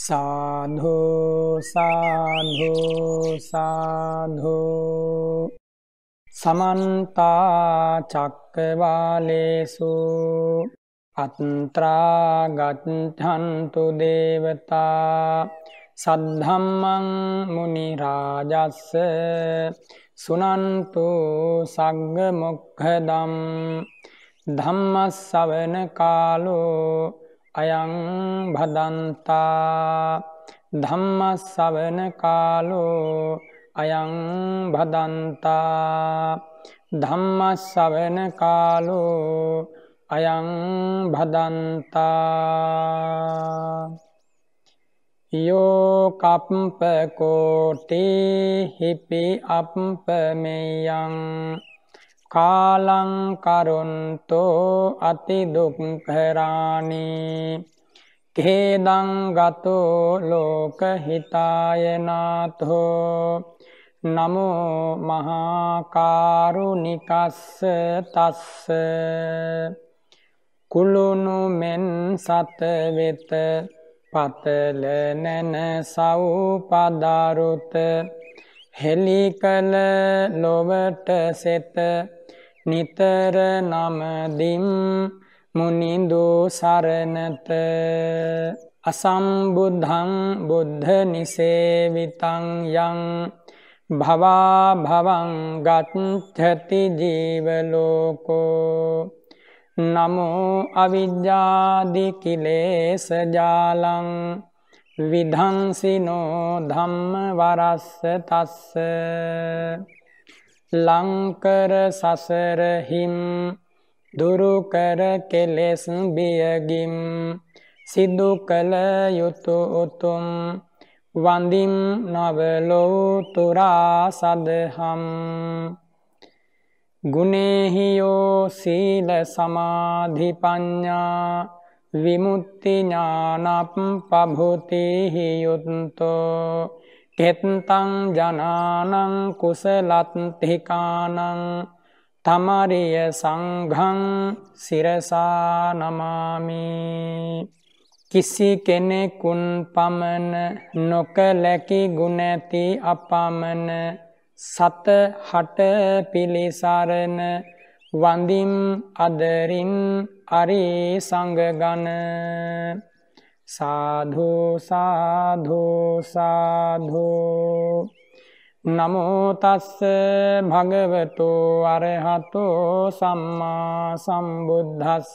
सान्हो सान्हो सान्हो समन्ता चक्रवालेषु अत्रागच्छन्तु देवता සද්ධම්මං මුනිරාජස්ස සුනන්තු සග්ග මොක්හදම් ධම්මස් සවන කාලෝ අයං භදන්තා ධම්ම සවන කාලෝ අයං භදන්තා ධම්ම සවන කාලෝ අයං භදන්තා යෝකප්පකෝටේ හිපි අප්පමයං කාලං කරුන්තෝ අතිදුක්හරාණි කේදං ගතෝ ලෝක හිතායනාතෝ නමෝ මහාකාරුණිකස්ස තස්ස කුළුණු මෙන් සත වෙත පතල නැන සව්පදාරුත හෙලි කල ලොවට සෙත නිතර නමදිම් මුනිදු සරණත අසම්බුද්ධං බුද්ධ නිසේවිතං යං භවා භවං ගත්්‍යති ජීවලෝකෝ නමෝ අවිද්‍යාදිකිලේසජාලං විධංසිනෝ ධම්ම වරස්ස තස්ස ලංකර සසරහිම් දුරුකර කෙලෙස් බියගිම් සිදු කළ යුතු උතුම් වඳින් නොවලෝතුරා සදහම් ගුණේහියෝ සීල සමාධිපඥ්ඥා විමුත්තිඥානප පභුතිහියුත්තෝ කෙත්තං ජනානං කුසලත් තිකානං තමරිය සංඝං සිරසා නමාමි කිසි කෙනෙකුන් පමණ නොකලැකි ගුණැති අපමණ සත හට පිළිසරණ වඳිම් අදරින් අරි සංගගන සාධු සාධු සාධු නමෝතස්ස භගවතු අරහතෝ සම්මා සම්බුද්ධස්ස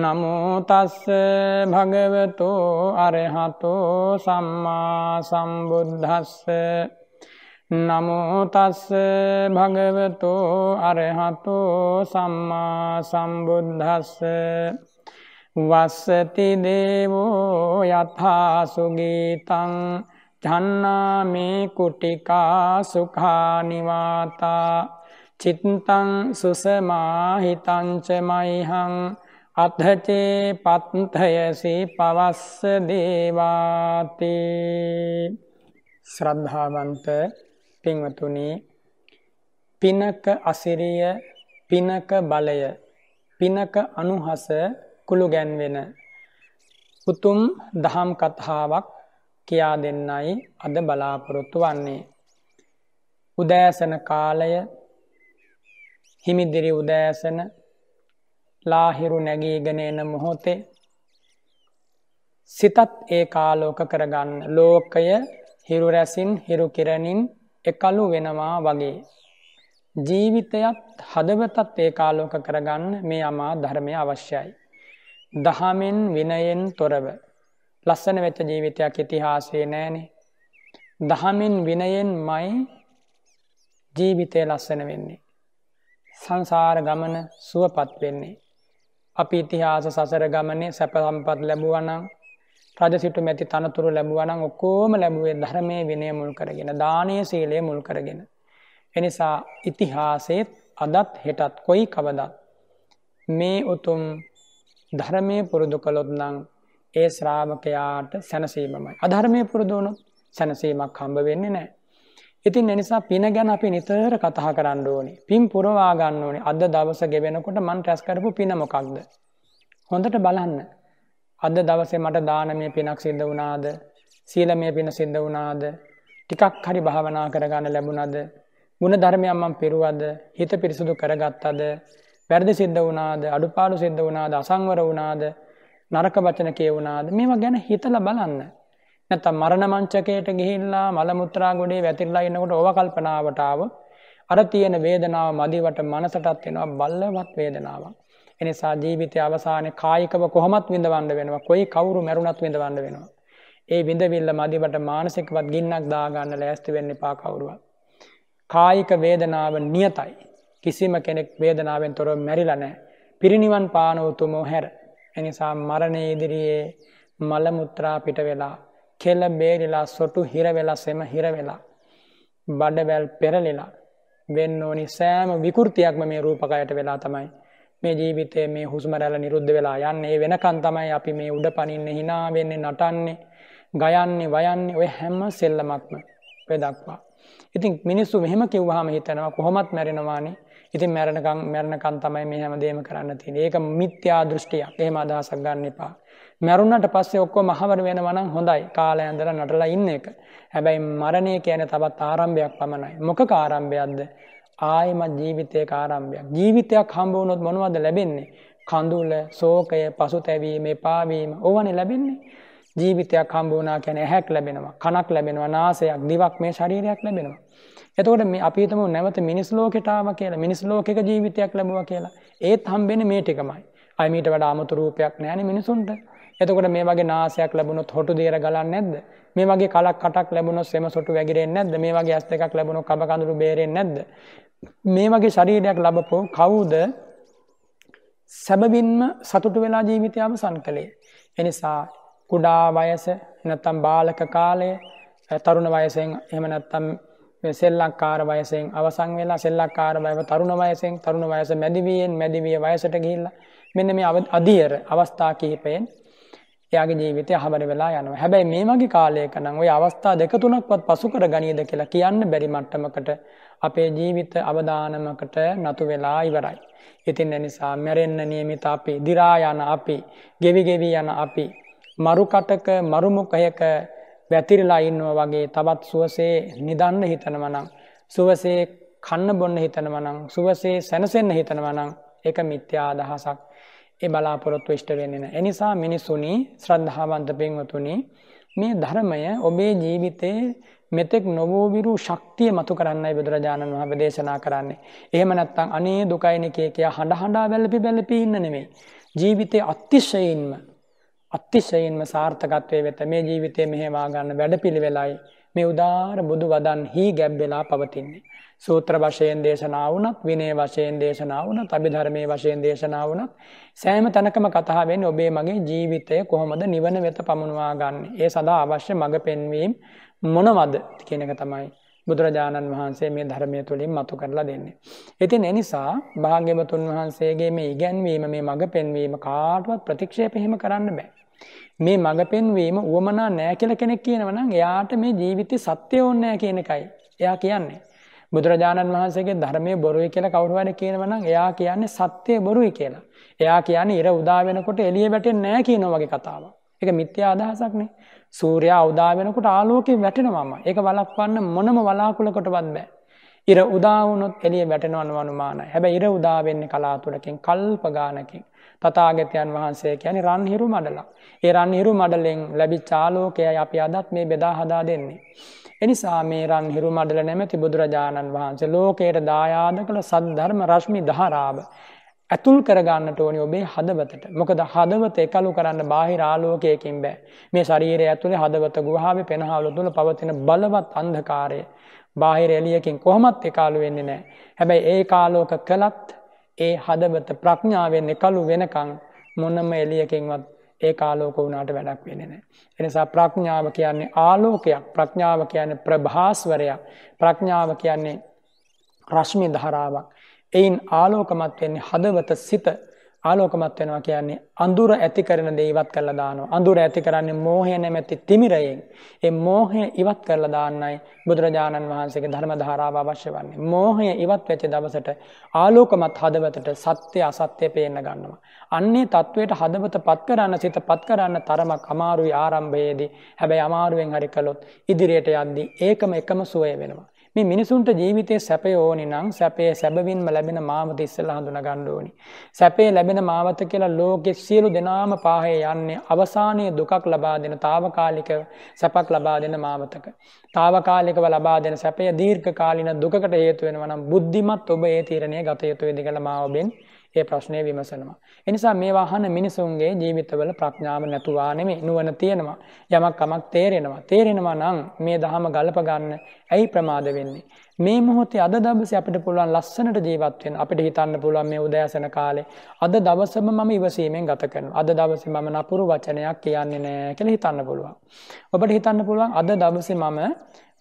නමෝතස්ස භගවතු අරහතෝ සම්මා සම්බුද්ධස්ස නමෝතස්ස භගවතු අරහතෝ සම්මා සම්බුද්ධස්ස වස්සති දේවෝ යථාසුගීතං ජන්නාමේ කුටිකා සුඛානිවාතා චිත්තං සුසමාහිතංච මයිහං අත්හචේ පත්හයසි පවස්ස දේවාති ශ්‍රද්ධාවන්ත පින්වතුනි පිනක අසිරිය පිනක බලය පිනක අනුහස කුළු ගැන්වෙන උතුම් දහම් කත්හාවක් කියා දෙන්නයි අද බලාපොරොත්තු වන්නේ. උදෑසන කාලය හිමිදිරි උදෑසන ලාහිරු නැගීගෙන එන මොහොතේ සිතත් ඒ කාලෝක කරගන්න ලෝකය හිරුරැසින් හිරුකිරණින් එකලු වෙනවා වගේ. ජීවිතයත් හදවතත් ඒ කාලෝක කරගන්න මේ අමා ධර්මය අවශ්‍යයි. දහමින් විනයෙන් තොරව. ලස්සන වෙච්ච ජීවිතයක් ඉතිහාසේ නෑනේ. දහමින් විනයෙන් මයි ජීවිතය ලස්සන වෙන්නේ. සංසාර ගමන සුවපත් වෙන්නේ. අපි ඉතිහාස සසර ගමනේ සැප සම්පත් ලැබුවනම් රජසිටු මැති තනතුරු ලැබුවනම් ඔක්කෝම ලැබුවේ ධර්මය විනය මුල් කරගෙන දානය සීලය මුල් කරගෙන. එනිසා ඉතිහාසේත් අදත් හෙටත් කොයි කවදත්. මේ උතුම් ධර්මය පුරුදු කළොත් නං ඒ ශ්‍රාවකයාට සැනසීමමයි. අධර්මය පුරුදුණු සැනසීමක් හම්බ වෙන්නේ නෑ. ඉතින් එනිසා පින ගැන අපි නිතර කතා කරන්න ඕනි පින් පුරවා ගන්න ඕනි අද දවස ගෙවෙනකොට මන් රැස් කරපු පින මොකක්ද හොඳට බලන්න අද දවසේ මට දානමය පිනක් සිද්ධ වුණාද සීලමය පින සිද්ධ වුණාද ටිකක් හරි භාවනා කරගන්න ලැබුණද ගුණ ධර්මයම්මන් පිරුවද හිත පිරිසුදු කරගත්තද වැරදි සිද්ධ වනාද අඩුපාඩු සිද්ධ වනාද අසංවර වනාද නරක වචන කියවුනාද මේවා ගැන හිතල බලන්න. නැත මරණ මංචකයට ගිහිල්ලා මළමුත්‍රා ගොඩේ වැතිල්ලා එන්නකොට ඕව කල්පනාවටාව අර තියෙන වේදනාව මදිවට මනසටත් වෙනවා බල්ලවත් වේදනාව. එනිසා ජීවිතය අවසානය කායිකව කොහොමත් විඳවන්න වෙනවා කොයි කවුරු මැරුණත් විඳවන්න වෙනවා. ඒ විඳවිල්ල මදිවට මානසිකවත් ගින්නක් දාගන්න ලෑස්ති වෙන්න පාකවුරුව. කායික වේදනාව නියතයි කිසිම කෙනෙක් වේදනාවෙන් තොරව මැරිලා නැහැ. පිරිණිවන් පාන උතුම හැර. එනිසා මරණය ඉදිරියේ මල මුත්‍රා පිට වෙලා කෙල බේරිලා සොටු හිර වෙලා සෙම හිර වෙලා බඩවැල් පෙරලිලා වෙන්න ඕනි සෑම විකෘතියක්ම මේ රූපකයට වෙලා තමයි මේ ජීවිතේ මේ හුස්මරැල නිරුද්ධ වෙලා යන්නේ වෙනකන් තමයි අපි මේ උඩ පනින්නේ hina වෙන්නේ නටන්නේ ගයන්නේ වයන්නේ ඔය හැම සෙල්ලමක්ම වෙදක්වා ඉතින් මිනිස්සු මෙහෙම කිව්වහම හිතනවා කොහොමත් මැරෙනවානේ ඉතින් මැරණකම් මැරණකම් තමයි මේ හැමදේම කරන්න තියෙන්නේ. ඒක මිත්‍යා දෘෂ්ටියක්. එහෙම අදහසක් ගන්න එපා. මැරුණට පස්සේ ඔක්කොම මහවර වෙනවා නම් හොඳයි. කාලය ඇඳලා නටලා ඉන්න එක. හැබැයි මරණය කියන්නේ තවත් ආරම්භයක් පමණයි. මොකක ආරම්භයක්ද? ආයෙමත් ජීවිතයක ආරම්භයක්. ජීවිතයක් හම්බ වුණොත් මොනවද ලැබෙන්නේ? කඳුල, ශෝකය, පසුතැවීම, පාවීම ඕවනේ ලැබෙන්නේ. ජීවිතයක් හම්බ වුණා කියන්නේ ඇහැක් ලැබෙනවා, කනක් ලැබෙනවා, නාසයක්, දිවක් මේ ශරීරයක් ලැබෙනවා. එතකොට මේ අපි හිතමු නැවත මිනිස් ලෝකයට ආවා කියලා මිනිස් ලෝකයක ජීවිතයක් ලැබුවා කියලා. ඒත් හම්බෙන්නේ මේ ටිකමයි. අය මීට වඩා 아무තු රූපයක් නැහැනේ මිනිසුන්ට. එතකොට මේ වගේ නාසයක් ලැබුණොත් හොටු දේර ගලන්නේ නැද්ද? මේ වගේ කලක් කටක් ලැබුණොත් සෙම සොටු වැగిරෙන්නේ නැද්ද? මේ වගේ ඇස් දෙකක් ලැබුණොත් කබ කඳුළු බේරෙන්නේ නැද්ද? මේ වගේ ශරීරයක් ලැබපෝ කවුද සැබවින්ම සතුට වෙලා ජීවිතය අවසන් කළේ. එනිසා කුඩා වයස නැත්තම් බාලක කාලය තරුණ වයසෙන් එහෙම නැත්තම් සෙල්ලක්කාර වයසෙන් අවසං වෙලා සෙල්ලක්කාර වයව තරුණ වයසෙන් තරුණ වයස මැදිවියෙන් මැදිවිය වයසට ගිහිල්ලා මෙන්න මේ අධියර අවස්ථා කිහිපයෙන් එයාගේ ජීවිතය හබර වෙලා යනවා. හැබැයි මේ වගේ කාලයක නම් ওই අවස්ථා දෙක තුනක්වත් පසු කර ගනියද කියලා කියන්න බැරි මට්ටමකට අපේ ජීවිත අවදානමකට නතු වෙලා ඉවරයි. ඉතින් ඒ නිසා මැරෙන්න નિયમિત අපි, දි รา යන අපි, ගෙවි ගෙවි යන අපි, මරු කටක, මරු මුඛයක වැතිරලා ඉන්නව වගේ තවත් සුවසේ නිදන්න හිතනවනං. සුවසේ කන්න බොන්න හිතනවනං සුවසේ සැනසෙන්න්න හිතනවනං එක මිත්‍යා අදහසක් ඒ බලාපොරොත්තු විෂ්ට වෙන්නෙන. එනිසා මිනිස්සුනි ශ්‍රද්ධාවන්ත පෙන්වතුනි මේ ධර්මය ඔබේ ජීවිතයේ මෙතෙක් නොවෝවිරු ශක්තිය මතු කරන්නයි බුදුරජාණන් වහ දේශනා කරන්නේ. එහෙම නැත්තං අනේ දුකයිනකේ කියයා හඬ හඬා වැලපි බැලපි ඉන්න නෙමේ. ජීවිතය අත්තිශයන්ම අත්තිශයෙන්ම සාර්ථකත්වය වෙත මේ ජීවිතය මෙහෙවාගන්න වැඩ පිළිවෙලයි මේ උදාර බුදු වදන් හි ගැබ්වෙලා පවතින්නේ. සූත්‍ර වශයෙන් දේශනාවනත් විනේ වශයෙන් දේශනාවනත් අභිධර්මය වශයෙන් දේශනාවනත් සෑම තැනකම කතාවෙන් ඔබේ මගේ ජීවිතය කොහොමද නිවන වෙත පමුණවා ගන්න. ඒ සඳහා අවශ්‍ය මඟ පෙන්වීම් මොනවද කියනක තමයි. බුදුරජාණන් වහන්සේ මේ ධර්මය තුළින් මතු කරලා දෙන්නේ. ඉතින් එනිසා භාග්‍යවතුන් වහන්සේගේ මේ ඉගැන්වීම මේ මඟ පෙන්වීම කාටුවත් ප්‍රතික්ෂේප එහෙම කරන්න බෑ. මේ මඟ පෙන්වීම වුවමනා නෑ කියල කෙනෙක් කියනවනම් එයාට මේ ජීවිතය සත්‍ය ඕන්නෑ කියන එකයි එයා කියන්නේ. බුදුරජාණන් වහන්සේගේ ධර්මය බොරුයි කියල කවරුවන කියනවනම් එයා කියන්නේ සත්‍යය බොරුයි කියලා. එයා කියන්නේ ඉර උදාවෙනකොට එලිය වැටෙන් නෑ කියනවගේ කතාව. එක මිත්‍ය අදහසක්නේ සූරයා අවදා වෙනකොට ආලෝකේ වැටෙනවම ඒක වලක්වන්න මොනම වලාකුලකොටවත් බෑ. ඉර උදාවුණොත් එළිය වැටෙනවන වනුමාන හැබ ඉර උදාවෙන්නේ කලාතුරකින් කල්පගානකින් තතාගතයන් වහන්සේ කියන රන්හිරු මඩලා. ඒ රන්හිරු මඩලෙන් ලැබි චාලෝකයයි අපි අදත් මේ බෙදා හදා දෙන්නේ. එනිසා මේ රන්හිරු මඩල නැමැති බුදුරජාණන් වහන්සේ ලෝකයට දායාද කළ සද්ධර්ම රශ්මි දහරාව ඇතුල් කරගන්නට ඕනි ඔබේ හදවතට මොකද හදවත එකලු කරන්න බාහි රාලෝකයකින් බෑ මේ ශරීරය ඇතුළේ හදවත ගුහාාව පෙනහාවල තුළ පවතින බලවත් අන්ධකාරය බාහිර එලියකින් කොහොමත් එකකාලු වෙන්නේ නෑ හැබැයි ඒ කාලෝක කළත් ඒ හදවත ප්‍රඥාවෙන් එකලු වෙනකං මොනම එලියකින්වත් ඒ කාලෝක වුණට වැඩක් වෙන්නේ නෑ. එනිසා ප්‍රඥාව කියන්නේ ආලෝකයක් ප්‍රඥාව කියන්නේ ප්‍රභාස්වරයක් ප්‍රඥාව කියන්නේ රශ්මි ධරාවක්. එයින් ආලෝකමත් වෙන්නේ හදවත සිත ආලෝකමත් වෙනවා කියන්නේ අඳුර ඇති කරන දේ ඉවත් කරලා දානවා. අඳුර ඇති කරන්නේ මෝහය නැමැති තිමිරයෙන්. ඒ මෝහය ඉවත් කරලා දාන්නයි බුදුරජාණන් වහන්සේගේ ධර්ම ධාරාව අවශ්‍ය වන්නේ. මෝහය ඉවත් වෙච්ච දවසට ආලෝකමත් හදවතට සත්‍ය අසත්‍ය පේන්න ගන්නවා. අන්නේ தത്വයට හදවතපත් කරන්න සිතපත් කරන්න තරමක් අමාරුයි ආරම්භයේදී. හැබැයි අමාරුවෙන් හරි කළොත් ඉදිරියට යද්දී ඒකම එකම සුවය වෙනවා. මේ මිනිසුන්ට ජීවිතය සැපය ඕනි නං සැපේ සැබවින්ම ලැබෙන මාමත ඉස්සල්ලා හඳුන ගණ්ඩෝනි. සැපේ ලැබෙන මාවත කියලා ලෝකෙ සියලු දෙනාම පාහය යන්නේ අවසානය දුකක් ලබා දෙන තාවකාලික සැපක් ලබා දෙන මාවතක. තාවකාලිකව ලබා දෙන සැපය දීර්ඝ කාලින දුකට හේතුවෙනවනම් බුද්ධිමත් ඔබ ඒ තීරණය ගතයුතු වෙදිගල මාවබෙන්. ඒ ප්‍රශ්නය විමසනවා. එනිසා මේ වාහන මිනිසුන්ගේ ජීවිතවල ප්‍රඥාව නැතුවා නෙමේ නුවන තියෙනවා යමක් කමක් තේරෙනවා. තේරෙනවා නම් මේ දහම ගලපගන්න ඇයි ප්‍රමාද වෙන්නේ. මේ මොහොතේ අද දවසේ අපිට පුළුවන් ලස්සනට ජීවත් වෙන්න අපිට හිතන්න පුළුවන් මේ උදෑසන කාලේ අද දවසම මම ඉවසීමෙන් ගත කරනවා අද දවසේ මම නපුරු වචනයක් කියන්නේ නැහැ කියලා හිතන්න පුළුවන් ඔබට හිතන්න පුළුවන් අද දවසේ මම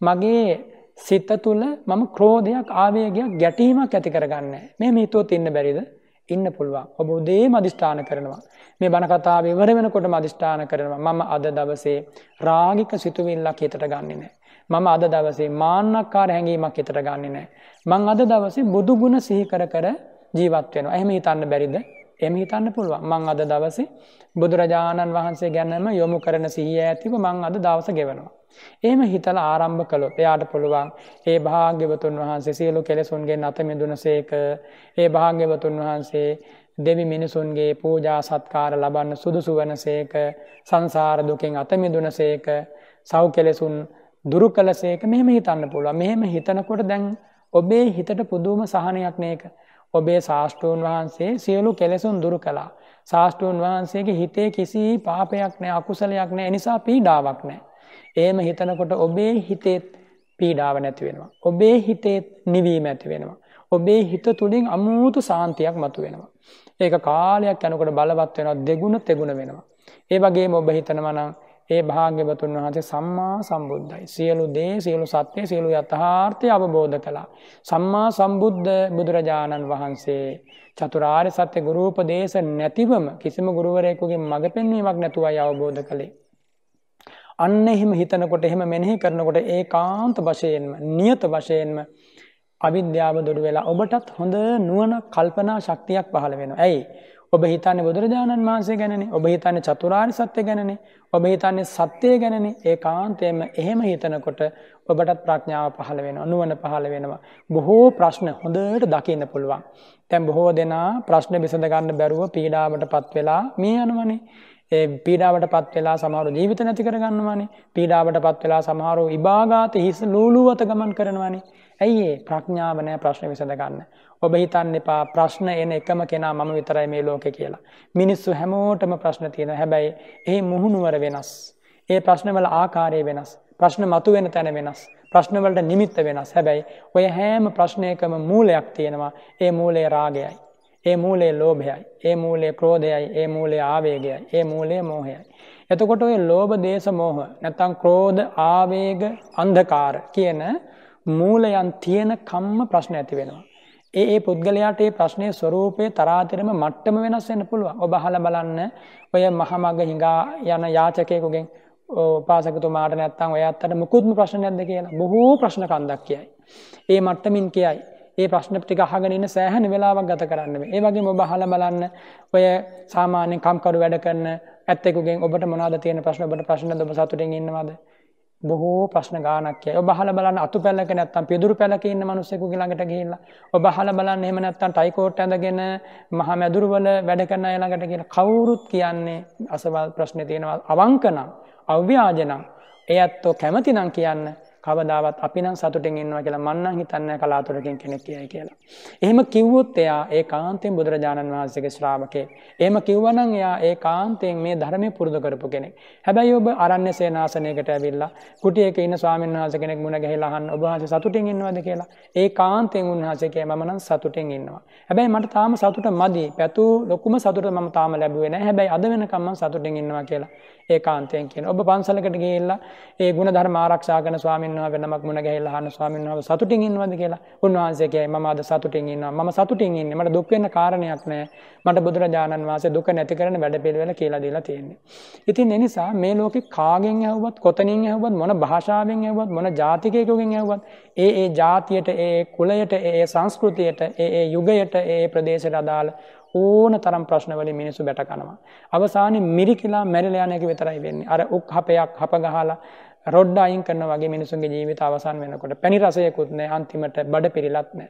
මගේ සිත තුළ මම ක්‍රෝධයක් ආවේගයක් ගැටීමක් ඇති කරගන්නේ මේ මිතුවත් ඉන්න බැරිද ඉන්න පුළුවන් ඔබ උදේ මධිෂ්ඨාන කරනවා මේ බණකතා විවර වෙනකොට මධිෂ්ඨාන කරනවා මම අද දවසේ රාගික සිතුවිල්ලක් හිතට ගන්නේ නෑ මම අද දවසේ මාන්නක්කාර හැඟීමක් හිතට ගන්නේ නෑ මං අද දවසේ බුදුගුණ සිහිකර කර ජීවත් වෙනවා එහෙම හිතන්න බැරිද එම හිතන්න පුළුව මං අද දවසේ බුදුරජාණන් වහන්සේ ගැන්නම යොමු කරන සිහිය ඇතිව මං අද දවස ගෙවනවා. ඒම හිතල ආරම්භ කළොත් එයාට පුළුවන් ඒ භාග්‍යවතුන් වහන්සේ සියලු කෙලෙසුන්ගෙන් අතමිදුන සේක ඒ භාග්‍යවතුන් වහන්සේ දෙවි මිනිසුන්ගේ පූජා සත්කාර ලබන්න සුදුසු වන සේක සංසාර දුකෙන් අතමිදුන සේක සව් කෙලෙසුන් දුරු කලසේක මෙහෙම හිතන්න පුළුව මෙහෙම හිතනකොට දැන් ඔබේ හිතට පුදුවම සහනයක් නේක ඔබේ ශාෂ්ටූන් වහන්සේ සියලු කෙලෙසුන් දුරු කළා. ශාෂ්ටූන් වහන්සේගේ හිතේ කිසි පාපයක් නෑ අකුසලයක් නෑ නිසා පීඩාවක් නෑ. ඒම හිතනකොට ඔබේ හිතේත් පීඩාව නැති වෙනවා. ඔබේ හිතේත් නිවීම ඇති වෙනවා. ඔබේ හිත තුළින් අමුතු සාන්තියක් මතු වෙනවා. ඒක කාලයක් යනකොට බලවත් වෙනවා දෙගුණ තෙගුණ වෙනවා. ඒ වගේ ඔබ හිතනවනම් ඒ භාග්‍යවතුන් වහන්සේ සම්මා සම්බුද්ධයි. සියලු දේ සියලු සත්‍යය සියලු යථාර්ථය අවබෝධ කළා. සම්මා සම්බුද්ධ බුදුරජාණන් වහන්සේ චතුරාර්ය සත්‍ය ගුරූපදේශ නැතිවම කිසිම ගුරුවරයෙකුගේ මඟ පෙන්වීමක් නැතුවයි අවබෝධ කළේ. අන්න එහෙම හිතනකොට එහෙම මෙනෙහි කරනකොට ඒ කාන්ත වශයෙන්ම නියත වශයෙන්ම අවිද්‍යාව දුරු වෙලා ඔබටත් හොඳ නුවණ කල්පනා ශක්තියක් පහළ වෙනවා. ඇයි? ඔබ හිතන්නේ බුදුරජාණන් වහන්සේ ගැනනේ ඔබ හිතන්නේ චතුරාර්ය සත්‍ය ගැනනේ ඔබ හිතන්නේ සත්‍යය ගැනනේ ඒකාන්තයෙන්ම එහෙම හිතනකොට ඔබටත් ප්‍රඥාව පහළ වෙනවා නුවණ පහළ වෙනවා බොහෝ ප්‍රශ්න හොඳට දකින්න පුළුවන් දැන් බොහෝ දෙනා ප්‍රශ්න විසඳ ගන්න බැරුව පීඩාවටපත් වෙලා මිය යනවනේ ඒ පීඩාවටපත් වෙලා සමහරව ජීවිත නැති කර ගන්නවනේ පීඩාවටපත් වෙලා සමහරව ඉබාගාත හිස් ලූලුවත ගමන් කරනවනේ ඇයි ඒ ප්‍රඥාව නැහැ ප්‍රශ්න විසඳ ගන්න ඔබ හිතන්න එපා ප්‍රශ්න එන එකම කෙනා මම විතරයි මේ ලෝකෙ කියලා. මිනිස්සු හැමෝටම ප්‍රශ්න තියෙන හැබැයි ඒ මුහුණුවර වෙනස්. ඒ ප්‍රශ්නවල ආකාරය වෙනස්. ප්‍රශ්න මතුවෙන තැන වෙනස්. ප්‍රශ්නවලට නිමිත්ත වෙනස් හැබැයි ඔය හෑම ප්‍රශ්නයකම මූලයක් තියෙනවා ඒ මූලේ රාගයයි. ඒ මූලේ ලෝභයයි. ඒ මූලේ ක්‍රෝධයයි. ඒ මූලේ ආවේගයයි. ඒ මූලේ මෝහයයි. එතකොට ඔය ලෝභ දේශ මෝහ නැත්තම් ක්‍රෝධ ආවේග අන්ධකාර කියන මූලයන් තියෙන කම්ම ප්‍රශ්න ඇති වෙනවා. ඒ ඒ පුද්ගලයාට ඒ ප්‍රශ්නයේ ස්වરૂපයේ තරාතිරම මට්ටම වෙනස් වෙන්න පුළුවන්. ඔබ අහලා බලන්න ඔය මහමග හිඟා යන යාචකයෙකුගෙන් උපාසකතුමාට නැත්තම් ඔය අත්තට මුකුත්ම ප්‍රශ්න නැද්ද කියලා බොහෝ ප්‍රශ්න කන්දක් කියයි. ඒ මට්ටමින් කියයි. ඒ ප්‍රශ්න ටික අහගෙන ඉන්න සෑහෙන වෙලාවක් ගත කරන්න මේ. ඒ වගේම ඔබ අහලා බලන්න ඔය සාමාන්‍ය කම්කරු වැඩ කරන ඇත්තෙකුගෙන් ඔබට මොනවද තියෙන ප්‍රශ්න ඔබට ප්‍රශ්න නැද්ද ඔබ සතුටින් ඉන්නවද? බොහෝ ප්‍රශ්න ගානක් ඔබ හල බලන්න අතු පැලක නැත්තම් පිදුරු පැලක ඉන්න මනුස්සෙකු ළඟට ගිහිල්ලා ඔබ හල බලන්න එහෙම නැත්තම් ටයිකෝට් ඇඳගෙන මහා මැදුරුවල වැඩ කරන අය ළඟට කියලා කවුරුත් කියන්නේ අසවල් ප්‍රශ්නේ තියෙනවා අවංකනම් අව්‍යාජනම් ඒ ඇත්තෝ කැමතිනම් කියන්න කවදාවත් අපි නම් සතුටෙන් ඉන්නවා කියලා මන්නම් හිතන්න කලාතුරකින් කෙනෙක් කියයි කියලා. එහෙම කිව්වොත් එයා ඒ කාන්තයෙන් බුදුරජාණන් වහන්සේගේ ශ්‍රාවකේ. එහෙම කිව්වනම් එයා ඒ කාන්තයෙන් මේ ධර්මය පුරුදු කරපු කෙනෙක්. හැබැයි ඔබ අරන්නේ සේනාසනයකට ඇවිල්ලා කුටියක ඉන්න ස්වාමීන් වහන්සේ කෙනෙක් මුණ ගහලා අහන්න ඔබ වහන්සේ සතුටින් ඉන්නවද කියලා. ඒ කාන්තයෙන් උන්වහන්සේ කියයි මම නම් සතුටෙන් ඉන්නවා. හැබැයි මට තාම සතුට මදි. පැතු ලොකුම සතුට මම තාම ලැබුවේ නැහැ. හැබැයි අද වෙනකම් මම සතුටින් ඉන්නවා කියලා. ඒ කාන්තයෙන් කියන ඔබ පන්සලකට ගේල්ලා ඒ ගුණ ධර්ම ආරක්ෂාකන ස්වාමින්වා වෙනමක් මුණ ගැහිල්ලා හන ස්වාමින්වාව සතුටින් ඉන්නවද කියලා උන්වහන්සේගේ මම අද සතුටින් ඉන්නවා මම සතුටින් ඉන්නේ මට දුක් වෙන්න කාරණයක් නැහැ මට බුදුරජාණන් වහන්සේ දුක නැති කරන වැඩපිළිවෙල කියලා දීලා තියෙන්නේ. ඉතින් ඒ නිසා මේ ලෝකේ කාගෙන් ඇහුවත් කොතනින් ඇහුවත් මොන භාෂාවෙන් ඇහුවත් මොන ජාතිකයකගෙන් ඇහුවත් ඒ ඒ ජාතියට ඒ කුලයට ඒ සංස්කෘතියට ඒ ඒ යුගයට ඒ ප්‍රදේශයට අදාළ ඕන තරම් ප්‍රශ්නවල මිනිසු බැටකනවා. අවසාන මිරිකිලා මැරිලයානැක විතරයි වෙන්නේ අර උක් හපයක් හප ගහලා රොඩ් අයින් කරන වගේ මිනිසුන්ගේ ජීවිත අවසන් වෙනකොට පැණි රසයකුත්නෑ අන්තිමට බඩ පිරිලත්නෑ.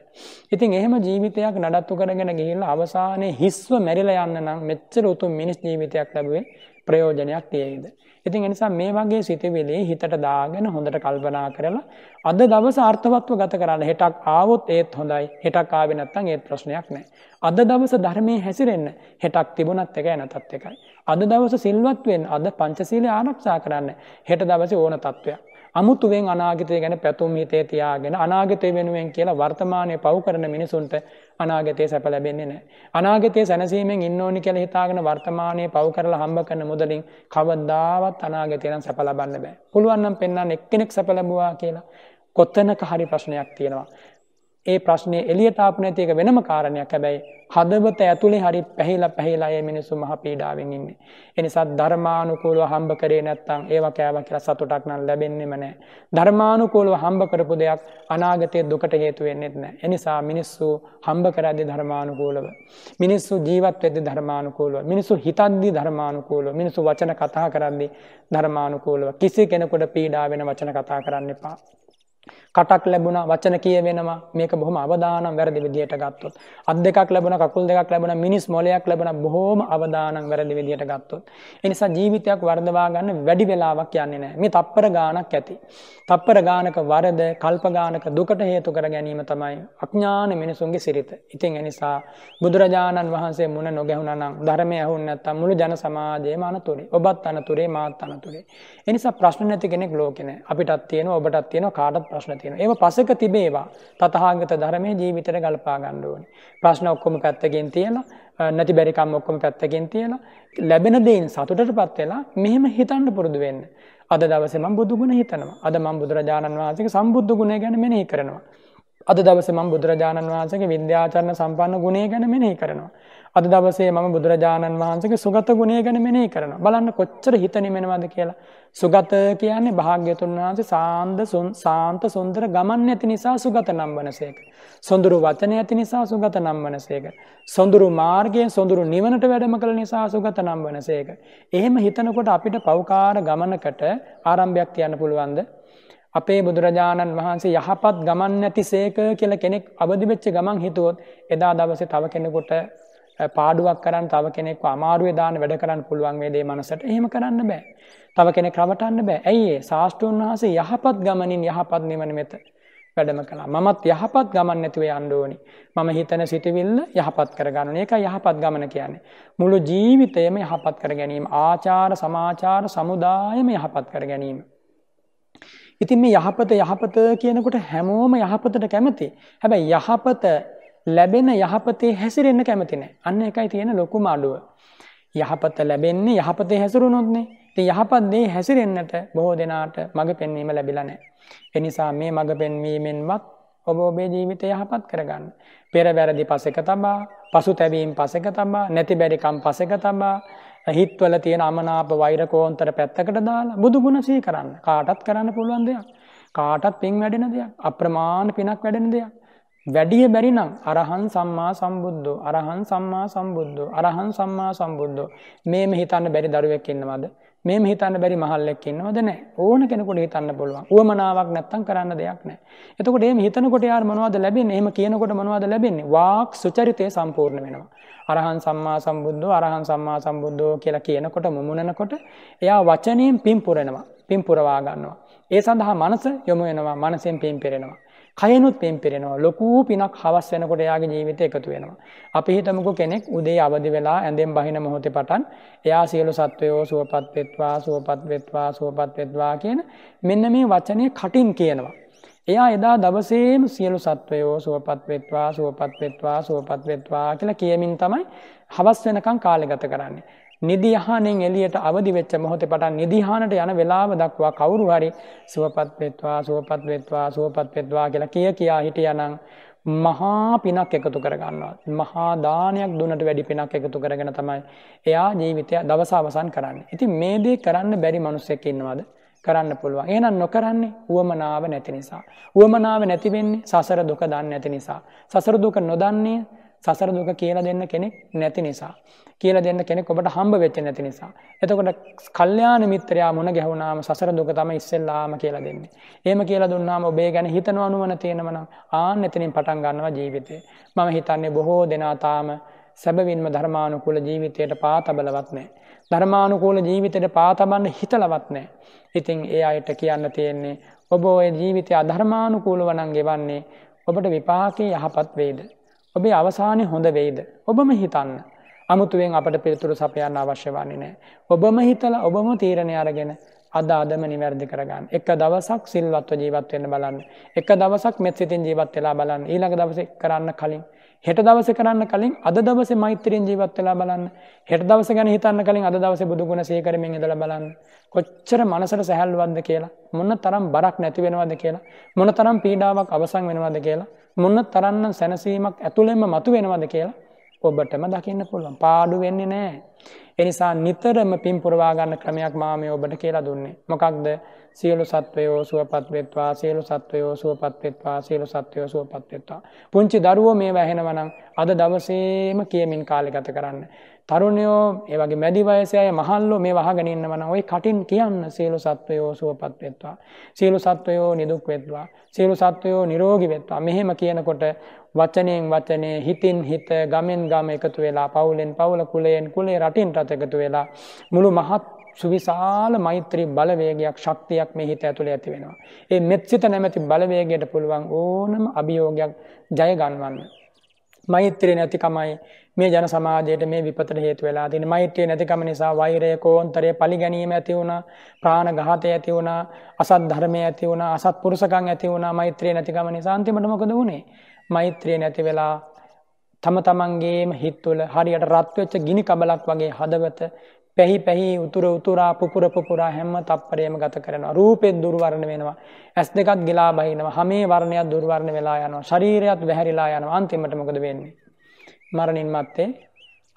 ඉතින් එහෙම ජීවිතයක් නඩත්තු කරගෙන ගිහිල්ලා අවසානයේ හිස්ව මැරිල යන්න නම් මෙච්චර උතුම් මිනිස් ජීවිතයක් ලැබුවේ ප්‍රයෝජනයක් තියෙයිද. ඉතින් එනිසා මේ වගේ සිතිවිලි හිතට දාගෙන හොඳට කල්පනා කරලා අද දවස අර්ථවත්ව ගත කරන්න හෙටක් ආවොත් ඒත් හොඳයි හෙටක් ආවෙනත්තන් ඒත් ප්‍රශ්නයක් නෑ. අද දවස ධර්මය හැසිරෙන්න්න හෙටක් තිබුණත් එක ඇනතත් එකයි. අද දවස සිල්වත්වෙන් අද පංචසීලය ආරක්ෂා කරන්න හෙට දවස ඕන තත්ත්වයක්. අමුතුවෙන් අනාගතය ගැන පැතුම් හිතේ තියාගෙන අනාගතය වෙනුවෙන් කියලා වර්තමානය පව් කරන මිනිසුන්ට අනාගතය සැප ලැබෙන්නේ නෑ. අනාගතය සැනසීමෙන් ඉන්න ඕනි කියලා හිතාගෙන වර්තමානය පව් කරලා හම්බ කරන මුදලින් කවදාවත් අනාගතයනම් සැප ලබන්න බෑ. පුළුවන්නම් පෙන්න්න එක්කෙනෙක් සැප ලැබුවා කියලා. කොත්තනක හරි ප්‍රශ්නයක් තියෙනවා. ඒ ප්‍රශ්නය එලියට ආපු නැති එක වෙනම කාරණයක් හැබැයි හදවත ඇතුලේ හරි පැහිලා පැහිලා ඒ මිනිස්සු මහ පීඩාවෙන් ඉන්නේ. ඒ නිසා ධර්මානුකූලව හම්බ කරේ නැත්නම් ඒව කෑවා කියලා සතුටක් නම් ලැබෙන්නේම නැහැ. ධර්මානුකූලව හම්බ කරපු දෙයක් අනාගතයේ දුකට හේතු වෙන්නේත් නැහැ. ඒ නිසා මිනිස්සු හම්බ කරද්දී ධර්මානුකූලව. මිනිස්සු ජීවත් වෙද්දී ධර්මානුකූලව. මිනිස්සු හිතද්දී ධර්මානුකූලව. මිනිස්සු වචන කතා කරද්දී ධර්මානුකූලව. කිසි කෙනෙකුට පීඩා වෙන වචන කතා කරන්න එපා. කටක් ලැබුණා වචන කියවෙනවා මේක බොහොම අවදානම් වැරදි විදියට ගත්තොත් අත් දෙකක් ලැබුණා කකුල් දෙකක් ලැබුණා මිනිස් මොලයක් ලැබුණා බොහොම අවදානම් වැරදි විදියට ගත්තොත් ඒ නිසා ජීවිතයක් වර්ධවා ගන්න වැඩි වෙලාවක් යන්නේ නැහැ මේ තප්පර ගාණක් ඇති තප්පර ගානක වරද කල්ප ගානක දුකට හේතු කර ගැනීම තමයි අඥාන මිනිසුන්ගේ සිරිත ඉතින් ඒ නිසා බුදුරජාණන් වහන්සේ මුණ නොගැහුණා නම් ධර්මය ඇහුන්නේ නැත්තම් මුළු ජන සමාජයේම අනතුරේ ඔබත් අනතුරේ මාත් අනතුරේ ඒ නිසා ප්‍රශ්න නැති කෙනෙක් ලෝකේ නැහැ අපිටත් තියෙනවා ඔබටත් තියෙනවා කාටවත් ප්‍රශ්න තියෙන. ඒම පසක තිබේවා තතහාගත ධරමය ජීවිතර ගලපා ගණ්ඩුවනි. ප්‍රශ්න ඔක්කොම පැත්තගෙන් තියෙන නැති බැරිකම් ඔක්කොම පැත්තගෙන් තියෙන ලැබෙන දෙයින් සතුටට පත්වෙලා මෙහෙම හිතන්ඩ පුරුදු වෙන්න. අද දවසම බුදුගුණ හිතනවා අද මං බුදුරජාණන් වහන්සක සම්බුද්ධ ගුණය ගැන මෙනෙහි කරනවා. අද දවසම බුදුරජාණන් වහන්සගේ විද්‍යාචරණ සම්පන්න ගුණේ ගැන මෙනෙහි කරනවා. අද දවසේ මම බුදුරජාණන් වහන්සක සුගත ගුණේ ගැන මෙනෙහි කරන බලන්න කොච්චර හිතනිමෙනවද කියලා. සුගත කියන්නේ භාග්‍යතුන් වහන්සේ සාන්ද සාන්ත සුන්දර ගමන් ඇති නිසා සුගත නම් වනසේක. සොඳුරු වචනය ඇති නිසා සුගත නම් වනසේක. සොඳුරු මාර්ගයෙන් සොඳුරු නිවනට වැඩම කළ නිසා සුගත නම් වනසේක. එහෙම හිතනකොට අපිට පෞකාර ගමනකට ආරම්භයක් තියන්න පුළුවන්ද. අපේ බුදුරජාණන් වහන්සේ යහපත් ගමන් ඇති සේක කියල කෙනෙක් අවදිවෙච්ච ගමන් හිතුවොත් එදා දවසේ තව කෙනෙකුට පාඩුවක් කරන්න තව කෙනෙක් අමාරුවේ දාන වැඩ කරන්න පුළුවන් මේ දේ මනසට එහෙම කරන්න බෑ. තව කෙනෙක් රවටන්න බෑ. ඇයි ඒ ශාස්ත්‍රඥ වහන්සේ යහපත් ගමනින් යහපත් නිවන මෙත වැඩම කළා. මමත් යහපත් ගමන් නැතිව යන්න ඕනි. මම හිතන සිටවිල්ල යහපත් කරගන්න ඕනේ. ඒකයි යහපත් ගමන කියන්නේ. මුළු ජීවිතයම යහපත් කර ගැනීම, ආචාර, සමාචාර, සමුදායම යහපත් කර ගැනීම. ඉතින් මේ යහපත යහපත කියනකොට හැමෝම යහපතට කැමති. හැබැයි යහපත ලැබෙන යහපතේ හැසිරෙන්න්න කැමතින අන්න එකයි තියෙන ලොකු මාඩුව. යහපත ලැබෙන්නේ යහපතේ හැසුරුණොත්න්නේ ති යහපත්දේ හැසිරෙන්න්නට බොහෝ දෙනාට මඟ පෙන්වීම ලැබිලනෑ. එනිසා මේ මඟ පෙන්වීමෙන්වත් ඔබ ඔබේ ජීවිත යහපත් කරගන්න. පෙර වැරදි පසෙක තබා පසු තැබීම් පසෙක තබා නැති බැරිකම් පසෙක තබා හිත්වල තියෙන අමනාප වෛරකෝන්තර පැත්තකට දාලා බුදුගුණ සී කරන්න කාටත් කරන්න පුළුවන් දෙයක්. කාටත් පින් වැඩෙන දෙයක් අප්‍රමාණ පිනක් වැඩෙන දෙයක්. වැඩිය බැරි නම් අරහන් සම්මා සම්බුද්ධෝ අරහන් සම්මා සම්බුද්ධෝ අරහන් සම්මා සම්බුද්ධෝ මේ හිතන්න බැරි දරුවක් ඉන්නවද මේ හිතන්න බැරි මහල්ලෙක් ඉන්නවද නෑ ඕන කෙනෙකුට හිතන්න පුළුවන් ුවමනාවක් නැත්තම් කරන්න දෙයක් නෑ එතකොට ඒ හිතනකොට යාර මනවාද ලැබෙන එහම කියනකොට මනවාද ලැබෙන්නේ වාක් සුචරිතය සම්පූර්ණ වෙනවා අරහන් සම්මා සම්බුද්ධෝ අරහන් සම්මා සම්බුද්ධෝ කියලා කියනකොට මුමුණනකොට එයා වචනයෙන් පිම්පුරෙනවා පිම්පුරවා ගන්නවා ඒ සඳහා මනස යොමු වෙනවා මනසෙන් පිම් පෙරෙනවා කයනුත් පෙම්පෙරෙනවා ලොකූ පිනක් හවස් වෙනකොට එයාගේ ජීවිත එකතු වෙනවා. අපි හිතමුකු කෙනෙක් උදේ අවදි වෙලා ඇඳෙන් බහින මොහොතේ පටන් එයා සියලු සත්වයෝ සුවපත් වෙත්වා සුවපත් වෙත්වා සුවපත් වෙත්වා කියන මෙන්න මේ වචනය කටින් කියනවා. එයා එදා දවසේම සියලු සත්වයෝ සුවපත් වෙත්වා සුවපත් වෙත්වා සුවපත් වෙත්වා කියලා කියමින් තමයි හවස් වෙනකම් කාලෙ ගත කරන්නේ. නිදිහානෙන් එළියට අවදි වෙච්ච මොහොතේ පටන් නිදිහානට යන වෙලාව දක්වා කවුරු හරි සුවපත් වෙත්වා සුවපත් වෙත්වා සුවපත් වෙත්වා කියලා කිය කියා හිටියානම් මහා පිනක් එකතු කරගන්නවා. මහා දානයක් දුන්නට වැඩි පිනක් එකතු කරගෙන තමයි එයා ජීවිතය දවස අවසන් කරන්නේ. ඉතින් මේ දේ කරන්න බැරි මිනිස්සෙක් ඉන්නවද? කරන්න පුළුවන්. එහෙනම් නොකරන්නේ උවමනාව නැති නිසා. උවමනාව නැති වෙන්නේ සසර දුක දන්නේ නැති නිසා. සසර දුක නොදන්නේ සසර දුක කියලා දෙන්න කෙනෙක් නැති නිසා. කියල දෙන්න කෙනෙක් ඔබට හම්බ වෙච්ච නැති නිසා. එතකොට කල්්‍යයාන මිත්‍රයා මුණ ගැහුණාම සසර දුක තම ඉස්සෙල්ලාම කියල දෙන්නේ. ඒම කියලා දුන්නාම ඔබේ ගැන හිතන අනුවන තියෙනවන ආන එතනින් පටන් ගන්නවා ජීවිතය. මම හිතන්නේ බොහෝ දෙනාතාම සැබවින්ම ධර්මානුකූල ජීවිතයට පාතබලවත් නෑ. ධර්මානුකූල ජීවිතයට පාතබන්න හිතලවත් නෑ. ඉතිං ඒ අයට කියන්න තියෙන්නේ. ඔබ ඔය ජීවිතය අධර්මානුකූලවනන් ගෙවන්නේ ඔබට විපාකයේ යහපත් වේද. ඔබේ අවසානය හොඳ වෙයිද. ඔබම හිතන්න. අමුතුවෙන් අපට පිළිතුරු සපයන්න අවශ්‍ය වන්නේ නෑ. ඔබම හිතල ඔබම තීරණය අරගෙන අද අදම නිවැරදි කරගන්න එක දවසක් සිල්වත්ව ජීවත්වයන්න බලන්න එක දවසක් මෙත් සිතින් ජීවත් වෙලා බලන්න ඊළඟ දවස කරන්න කලින් හෙට දවස කරන්න කලින් අද දවස මෛත්‍රයෙන් ජීවත් වෙලා බලන්න හෙට දවස ගැන හිතන්න කලින් අද දවස බුදුගුණ සේකරමින් ඉදල බලන්න කොච්චර මනසට සැහැල්වන්ද කියලා මොන්න තරම් බරක් නැති වෙනවද කියලා මොන තරම් පීඩාවක් අවසං වෙනවද කියලා මොන්න තරන්නම් සැනසීමක් ඇතුළෙම මතු වෙනවද කියලා ඔබටම දකින්න පුළුවන් පාඩු වෙන්නේ නෑ. එනිසා නිතරම පින් පුරවාගන්න ක්‍රමයක් මාමය ඔබට කියලා දුන්නේ. මොකක්ද සියලු සත්වයෝ සුවපත්වෙත්වා සියලු සත්වයෝ සුවපත්වෙත්වා සියලු සත්වයෝ සුවපත්වෙත්වා. පුංචි දරුවෝ මේ වැහෙනවනම් අද දවසේම කියමින් කාලි ගත කරන්න. තරුණයෝ ඒවගේ මැදි වයසය මහල්ලෝ මේ වහගෙනන්න වන ඔයි කටින් කියන්න සියලු සත්වයෝ සුවපත් වෙත්වා. සියලු සත්වයෝ නිදුක් වෙත්වා. සියලු සත්වයෝ නිරෝගි වෙත්වා. මෙහෙම කියනකොට වචනයෙන් වචනය හිතින් හිත ගමෙන් ගම එකතු වෙලා පවුලෙන් පවුල කුලයෙන් කුලේ රටින් රතකතු වෙලා. මුළු මහත් සුවිශාල මෛත්‍රී බලවේගයක් ශක්තියක් මේ හිත ඇතුළ ඇති වෙනවා. ඒ මෙත්සිත නැමැති බලවේගයට පුළුවන් ඕනම අභියෝගයක් ජයගන්වන්න. මෛත්‍රය නැතිකමයි මේ ජන සමාජයට මේ විපතට හේතු වෙලා තින මෛත්‍රය නැතිකම නිසා වෛරය කෝන්තරය පලි ගැනීම ඇති වුණ ප්‍රාණ ගහතය ඇති වුණ අසත් ධර්මය ඇති වුණ අසත් පුරුසකං ඇති වුණ මෛත්‍රය නැතිකම නිසාන්තිමටමකොද වුණේ මෛත්‍රය නැති වෙලා තම තමන්ගේම හිත්තුල හරියට රත්වච්ච ගිනි කබලක් වගේ හදවත පැහි පැහි උතුර උතුරා පුපුර පුපුරා හැම තත්පරේම ගත කරනවා රූපෙත් දුර්වරණ වෙනවා ඇස් දෙකත් ගිලා බහිනවා හමේ වර්ණයක් දුර්වරණ වෙලා යනවා ශරීරයත් වැහැරිලා යනවා අන්තිමට මොකද වෙන්නේ මරණින් මත්තේ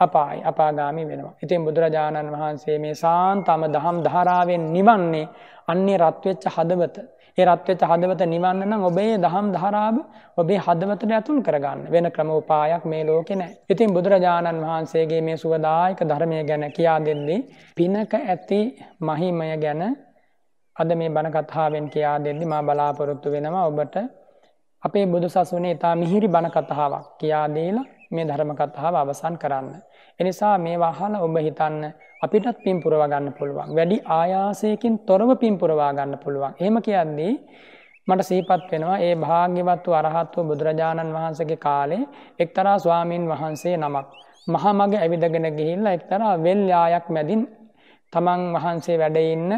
අපායි අපාගාමි වෙනවා ඉතින් බුදුරජාණන් වහන්සේ මේ සාන්තම දහම් ධාරාවෙන් නිවන්නේ අන්නේ රත්වෙච්ච හදවත ඒ රත්වෙච්ච හදවත නිවන්න නම් ඔබේ දහම් ධාරාව ඔබේ හදවතට ඇතුල් කරගන්න වෙන ක්‍රමෝපායක් මේ ලෝකෙ නෑ. ඉතින් බුදුරජාණන් වහන්සේගේ මේ සුවදායක ධර්මය ගැන කියා දෙන්නේ පිනක ඇති මහිමය ගැන අද මේ බණ කතාවෙන් කියා දෙද්දි මා බලාපොරොත්තු වෙනවා ඔබට අපේ බුදු සසුනේ ඉතා මිහිරි බණ කතාවක් කියා දීලා මේ ධර්මකතාව අවසන් කරන්න. එනිසා මේ වහල ඔබ හිතන්න අපිටත් පින් පුරවාගන්න පුළුවන්. වැඩි ආයාසයකින් තොරව පින් පුරවාගන්න පුළුවන්. එහෙම කියද්දී මට සීපත් වෙනවා ඒ භාග්‍යවත්තු අරහත්ව බුදුරජාණන් වහන්සගේ කාලේ එක්තරා ස්වාමීන් වහන්සේ නමක්. මහමග ඇවිදගෙන ගිහිල්ල එක්තරා වෙල්්‍යයායක් මැදින් තමන් වහන්සේ වැඩඉන්න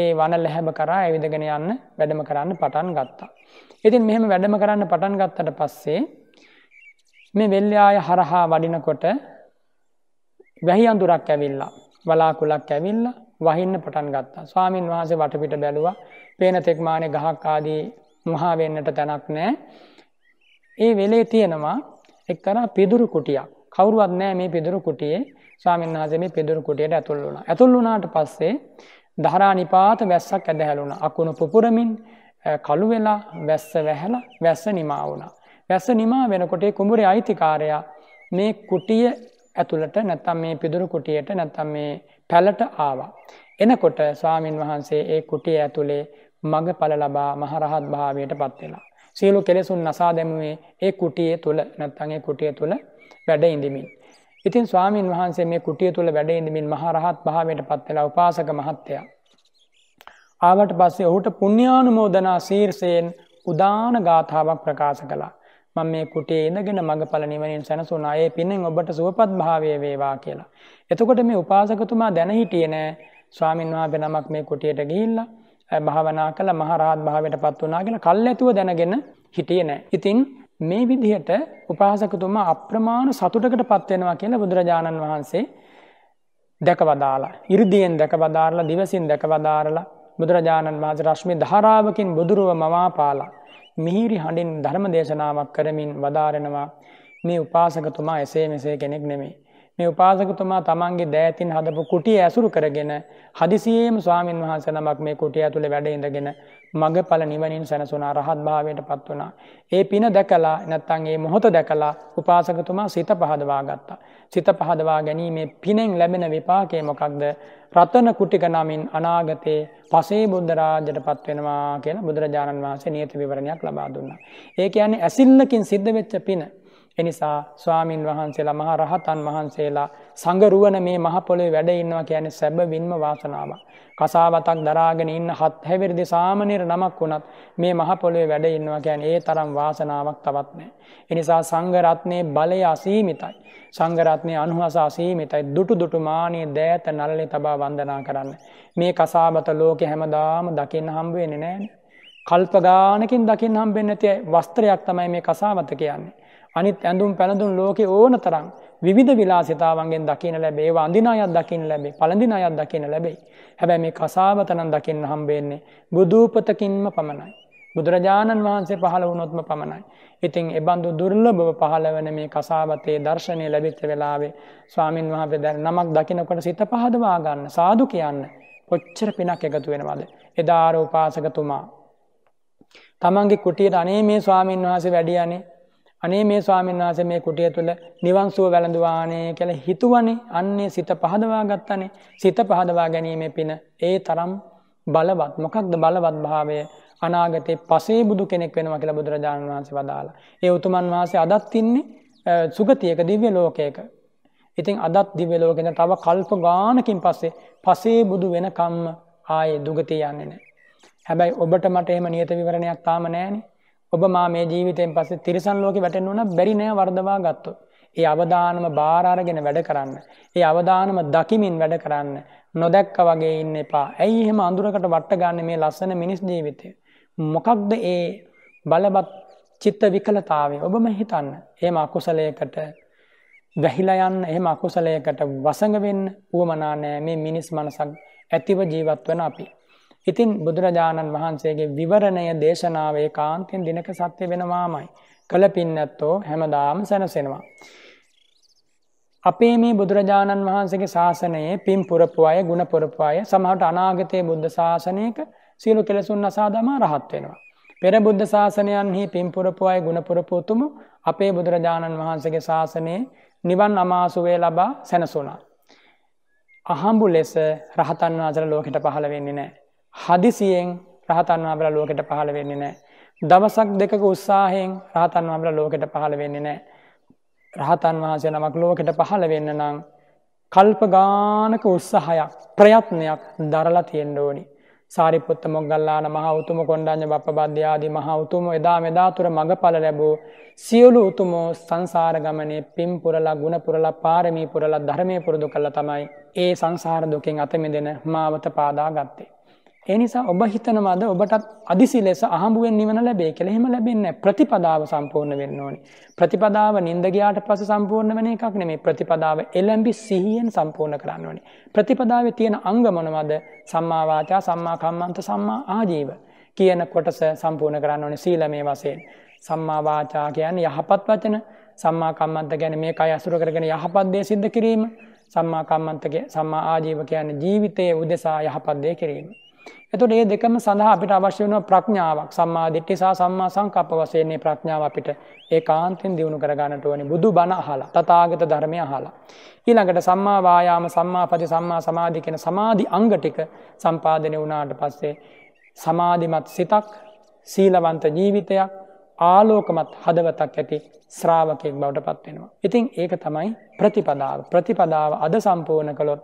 ඒ වන ලැහැබ කරා ඇවිදගෙන යන්න වැඩම කරන්න පටන් ගත්තා. ඉතින් මෙහෙම වැඩම කරන්න පටන් ගත්තට පස්සේ මේ වෙල්්‍යආය හරහා වඩිනකොට වැහි අඳුරක් ඇවිල්ලා වලාකුලක් ඇවිල්ල වහින්න පටන් ගත්තා ස්වාමීන් වහන්සේ වටපිට බැලවා පේන තෙක්මානය ගහක් ආදී මහා වෙන්නට තැනක් නෑ ඒ වෙලේ තියෙනවා එක්තර පිදුරු කුටියක් කවරුවත් නෑ මේ පිදුරු කුටියේ ස්වාමීන් වහසේ මේ පිදුරු කුටියට ඇතුල් වුණ ඇතුල් වුණාට පස්සේ දහරා නිපාත වැස්සක් ඇදහැලුණ අකුණු පුපුරමින් කළු වෙලා වැස්ස වැහැලා වැස්ස නිමා වුණා වැස්ස නිමා වෙනකොටේ කුඹුරේ අයිතිකාරයා මේ කුටිය ඇතුළට නැත්තම් මේ පිදුරු කුටියට නැත්තම් මේ පැලට ආවා. එනකොට ස්වාමීන් වහන්සේ ඒ කුටිය ඇතුළේ මඟ පල ලබා මහරහත් භාවයට පත්වෙලා. සියලු කෙලෙසුන් නසා දැමුවේ ඒ කුටිය තුළ නැත්තන්ගේ කුටිය තුළ වැඩ ඉඳමින්. ඉතින් ස්වාමීන් වහන්සේ මේ කුටිය තුළ වැඩ ඉඳමින් මහරහත් භාවයට පත්වෙලා උපාසක මහත්තයා. ආවට පස්සේ ඔහුට පුුණ්‍යානුමෝදනා සීර්සයෙන් උදාන ගාථාවක් ප්‍රකාශ කලා. මම මේ කුටේ ඉඳගෙන මඟඵල නිවනින් සැනසුන අය පිනෙන් ඔබට සුවපත් භාවය වේවා කියලා. එතකොට මේ උපාසකතුමා දැන හිටියේ නෑ ස්වාමීන් වහන්සේ නමක් මේ කුටියට ගිහිල්ලා භාවනා කළා මහරහත් භාවයට පත් වුණා කියලා කල්ැතුව දැනගෙන හිටියේ නෑ. ඉතින් මේ විදිහට උපාසකතුමා අප්‍රමාණ සතුටකට පත් වෙනවා කියලා බුදුරජාණන් වහන්සේ දැකවදාලා. 이르දීෙන් දැකවදාරලා, දිවසින් දැකවදාරලා බුදුරජාණන් වහන්සේ රශ්මි ධාරාවකින් බුදුරුව මවාපාලා මිහිරි හඬින් ධර්ම දේශනාවක් කරමින් වදාරෙනවා මේ උපාසකතුමා එසේ මෙසේ කෙනෙක් නෙමේ. මේ උපාසකතුමා තමන්ගේ දෑතින් හදපු කුටිය ඇසුරු කරගෙන හදිසියේම ස්වාමීන් වහන්ස නමක් මේ කුටිය ඇතුළ වැඩඉඳගෙන මඟඵල නිවනින් සැනසුනා රහත් භාවයට පත් වනා. ඒ පින දැකලා නැත්තන් ඒ මොහොත දැකලා උපාසකතුමා සිත පහදවා ගත්තා. සිත පහදවා ගැනීමේ පිනෙන් ලැබෙන විපාකය මොකක්ද රතන කුටික නමින් අනාගතයේ පසේ බුද්ධරාජයට පත්වෙනවා කියලා බුදුරජාණන් වහන්සේ නියත විවරණයක් ලබා දුන්නා. ඒ කියන්නේ ඇසිල්ලකින් සිද්ධ වෙච්ච පින එනිසා ස්වාමීන් වහන්සේලා මහ රහතන් වහන්සේලා සඟරුවන මේ මහපොළේ වැඩඉන්නවා කියන්නේ සැබවින්ම වාසනාව. කසාවතක් දරාගෙන ඉන්න හත් හැවිරිදි සාමනීර නමක් වුණත් මේ මහ පොළොවේ වැඩ ඉන්නවා කියන්නේ ඒ තරම් වාසනාවක් තවත් නැහැ. ඒ නිසා සංඝ රත්නයේ බලය අසීමිතයි. සංඝ රත්නයේ අනුහස අසීමිතයි. දුටු දුටු මානිය දෑත නළලේ තබා වන්දනා කරන්න. මේ කසාවත ලෝකේ හැමදාම දකින්න හම්බ වෙන්නේ නැහැ. කල්ප ගානකින් දකින්න හම්බෙන්නේ නැති වස්ත්‍රයක් තමයි මේ කසාවත කියන්නේ. අනිත් ඇඳුම් පැළඳුම් ලෝකේ ඕන තරම් විධ විලාසිතාවන්ගෙන් දකින ලැබේ අඳිනායත් දකින්න ලැබේ පළඳින අයත් දකින ලැබේ හැබැ මේ කසාාවතනන් දකින්න හම්බෙන්නේ බුදූපතකින්ම පමණයි. බුදුරජාණන් වහන්සේ පහළ වුණොත්ම පමණයි. ඉතිං එබඳු දුර්ලභව පහළ වන මේ කසාවතේ දර්ශනය ලැබිච්ච වෙලාවේ ස්වාමීන් වහන්සේ දැන් නමක් දකිනකොට සිත පහදවා ගන්න සාදු කියන්න කොච්චර පිනක් එකතු වෙනවාද. එදාර උපාසකතුමා. තමන්ගේ කුටියට අනේ මේ ස්වාමීන් වහන්සේ වැඩියනේ අනේ මේ ස්වාමීන් වහන්සේ මේ කුටිය තුළ නිවන් සුව වැළඳවානේ කියලා හිතුවනේ අන්නේ සිත පහදවා ගත්තනේ සිත පහදවා ගැනීමේ පින ඒ තරම් බලවත් මොකක්ද බලවත් භාවය අනාගතේ පසේ බුදු කෙනෙක් වෙනවා කියලා බුදුරජාණන් වහන්සේ වදාලා. ඒ උතුමන් වහන්සේ අදත් ඉන්නේ සුගතියක දිව්‍ය ලෝකයක. ඉතින් අදත් දිව්‍ය ලෝකෙන තව කල්ප ගානකින් පස්සේ පසේ බුදු වෙනකම්ම ආයේ දුගතිය යන්නේ නැහැ. හැබැයි ඔබට මට එහෙම නියත විවරණයක් තාම නැහැනේ. ඔබ මා මේ ජීවිතයෙන් පස්සේ තිරිසන් ලෝකෙ වැටෙන්න ඕන බැරි නෑ වර්ධවා ගත්තොත්. ඒ අවදානම බාර අරගෙන වැඩ කරන්න. ඒ අවදානම දකිමින් වැඩ කරන්න. නොදැක්ක වගේ ඉන්න එපා. ඇයි එහෙම අඳුරකට වට ගන්න මේ ලස්සන මිනිස් ජීවිතය? මොකක්ද ඒ බලවත් චිත්ත විකලතාවය? ඔබම හිතන්න. එහෙම අකුසලයකට වැහිලා යන්න, එහෙම අකුසලයකට වසඟ වෙන්න උවමනා නෑ මේ මිනිස් මනසක් ඇතිව ජීවත් වෙන අපි. ඉතින් බුදුරජාණන් වහන්සේගේ විවරණය දේශනාවේ කාන්තෙන් දිනක සත්‍ය වෙනවාමයි. කළ පින්නත්තෝ හැමදාම සැනසෙනවා. අපේ මේ බුදුරජාණන් වහන්සේගේ ශාසනයේ පින් පුරපු අය ගුණ පුරපු අය සමහට අනාගතයේ බුද්ධ ශාසනයක සියලු කෙලෙසුන් අසා දමා රහත් වෙනවා. පෙර බුද්ධ ශාසනයන්හි පින් පුරපු අය ගුණ පුරපුතුමු අපේ බුදුරජාණන් වහන්සේගේ ශාසනයේ නිවන් අමාසුවේ ලබා සැනසුණා. අහඹු ලෙස රහතන් වහන්සේලා ලෝකෙට පහළ වෙන්නේ නැහැ. හදිසියෙන් රහතන් වබල ලෝකෙට පහළ වෙන්නේ නෑ. දවසක් දෙකක උත්සාහයෙන් රහතන් වබල ලෝකෙට පහළ වෙන්නේ නෑ. රහතන් වහන්සේ නමක් ලෝකෙට පහළ වෙන්න නං කල්ප ගානක උත්සාහයක් ප්‍රයත්නයක් දරලා තියෙන්ඩ ඕනි සාරිපපුත්ත මොගල්ලාන මහ උතුම කොන්ඩාඥ බප බද්‍යාදී මහ උතුම එදා මෙදාතුර මඟ පල ලැබූ සියලු උතුමෝ සංසාර ගමනේ පිම් පුරලා ගුණ පුරලා පාරමී පුරලා ධර්මය පුරුදු කළ තමයි ඒ සංසාර දුකින් අතමි දෙෙන මාවත පාදා ගත්තේ. ඒ නිසා ඔබ හිතනවාද ඔබටත් අදිසි ලෙස අහඹුවෙන් නිවන ලැබේ කියලා. එහෙම ලැබෙන්නේ ප්‍රතිපදාව සම්පූර්ණ වෙන්න ඕනි. ප්‍රතිපදාව නිඳ ගියාට පස්සේ සම්පූර්ණ වෙන එකක් නෙමෙයි. ප්‍රතිපදාව එළඹි සිහියෙන් සම්පූර්ණ කරන්න ඕනි. ප්‍රතිපදාවේ තියෙන අංග මොනවද? සම්මා වාචා, සම්මා කම්මන්ත, සම්මා ආජීව කියන කොටස සම්පූර්ණ කරන්න ඕනි සීලමේ වශයෙන්. සම්මා වාචා කියන්නේ යහපත් වචන, සම්මා කම්මන්ත කියන්නේ මේ කය අසුර කරගෙන යහපත් දේ සිද්ධ කිරීම. සම්මා කම්මන්තගේ සම්මා ආජීව කියන්නේ ජීවිතයේ උදෙසා යහපත් දේ කිරීම. එතුට ඒ දෙකම සඳහා අපිට අවශ්‍ය වන ප්‍රඥාවක් සම්මා දිට්ටි සහ සම්මා සංකප්ප වසයන්නේ ප්‍රඥාව අපිට ඒ කාන්තෙන් දියුණු කරගන්නට ඕනි බුදු බණ අහලා තතාගත ධර්මය අහලා. ඊළඟට සම්මාවායාම සම්මාපති සම්මා සමාධි කෙන සමාධි අංගටික සම්පාදනය වුණාට පස්සේ සමාධිමත් සිතක් සීලවන්ත ජීවිතයක් ආලෝකමත් හදවතක් ඇති ශ්‍රාවකයෙක් බවට පත්වෙනවා. ඉතින් ඒක තමයි ප්‍රතිපදාව ප්‍රතිපදාව අද සම්පූර්ණ කළොත්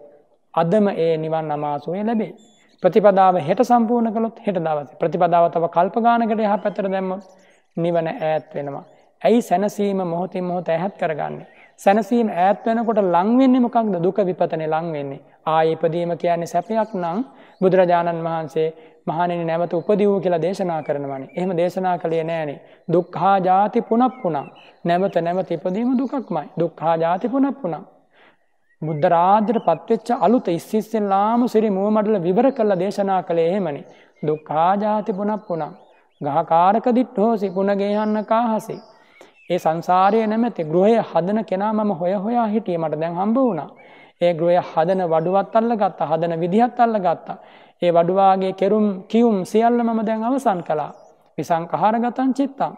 අදම ඒ නිවන් අමාසුවය ලැබේ. ප්‍රතිපදාව හෙට සම්පූර්ණ කළොත් හෙට දවස ප්‍රතිපදාවතව කල්පගානකට යහ පැතර දැම්ම නිවන ඈත් වෙනවා. ඇයි සැනසීම මොහොතින් මොහොත ඇහැත් කරගන්න. සැනසීම ඈත් වෙනකොට ලංවෙන්නේ මොකක්ද දුක විපතන ලංවෙන්නේ. ආයපදීම කියන්නේ සැපයක් නං බුදුරජාණන් වහන්සේ මහනෙන නැවත උපදිවූ කියලා දේශනා කරනවනි. එහම දේශනා කළේ නෑනේ. දුක්හා ජාති පුනක් පුුණම්. නැවත නැවත ඉපදීම දුකක්මයි. දුක්හා ජාති පුනක් පුුණම්. බුද්ධරාජ්‍යට පත්වෙච්ච අලුත ඉස්සිස්සෙල්ලාම සිරි මුවමඩල විවර කල්ල දේශනා කළේ එහෙමනි. දුක්කාජාති පුනක් පුනම්. ගහකාරක දිට් හෝසි පුුණගේහන්න කාහසේ. ඒ සංසාරය නැමැති ගෘහය හදන කෙනා මම හොය හොයා හිටිය මට දැන් හම්බ වුණා. ඒ ගෘහය හදන වඩුවත් අල්ල ගත්තා හදන විදිහත් අල්ල ගත්තා. ඒ වඩුවාගේ කෙරුම් කිවුම් සියල්ල මම දැන් අවසන් කළා. විසංකහාරගතන් චිත්තම්.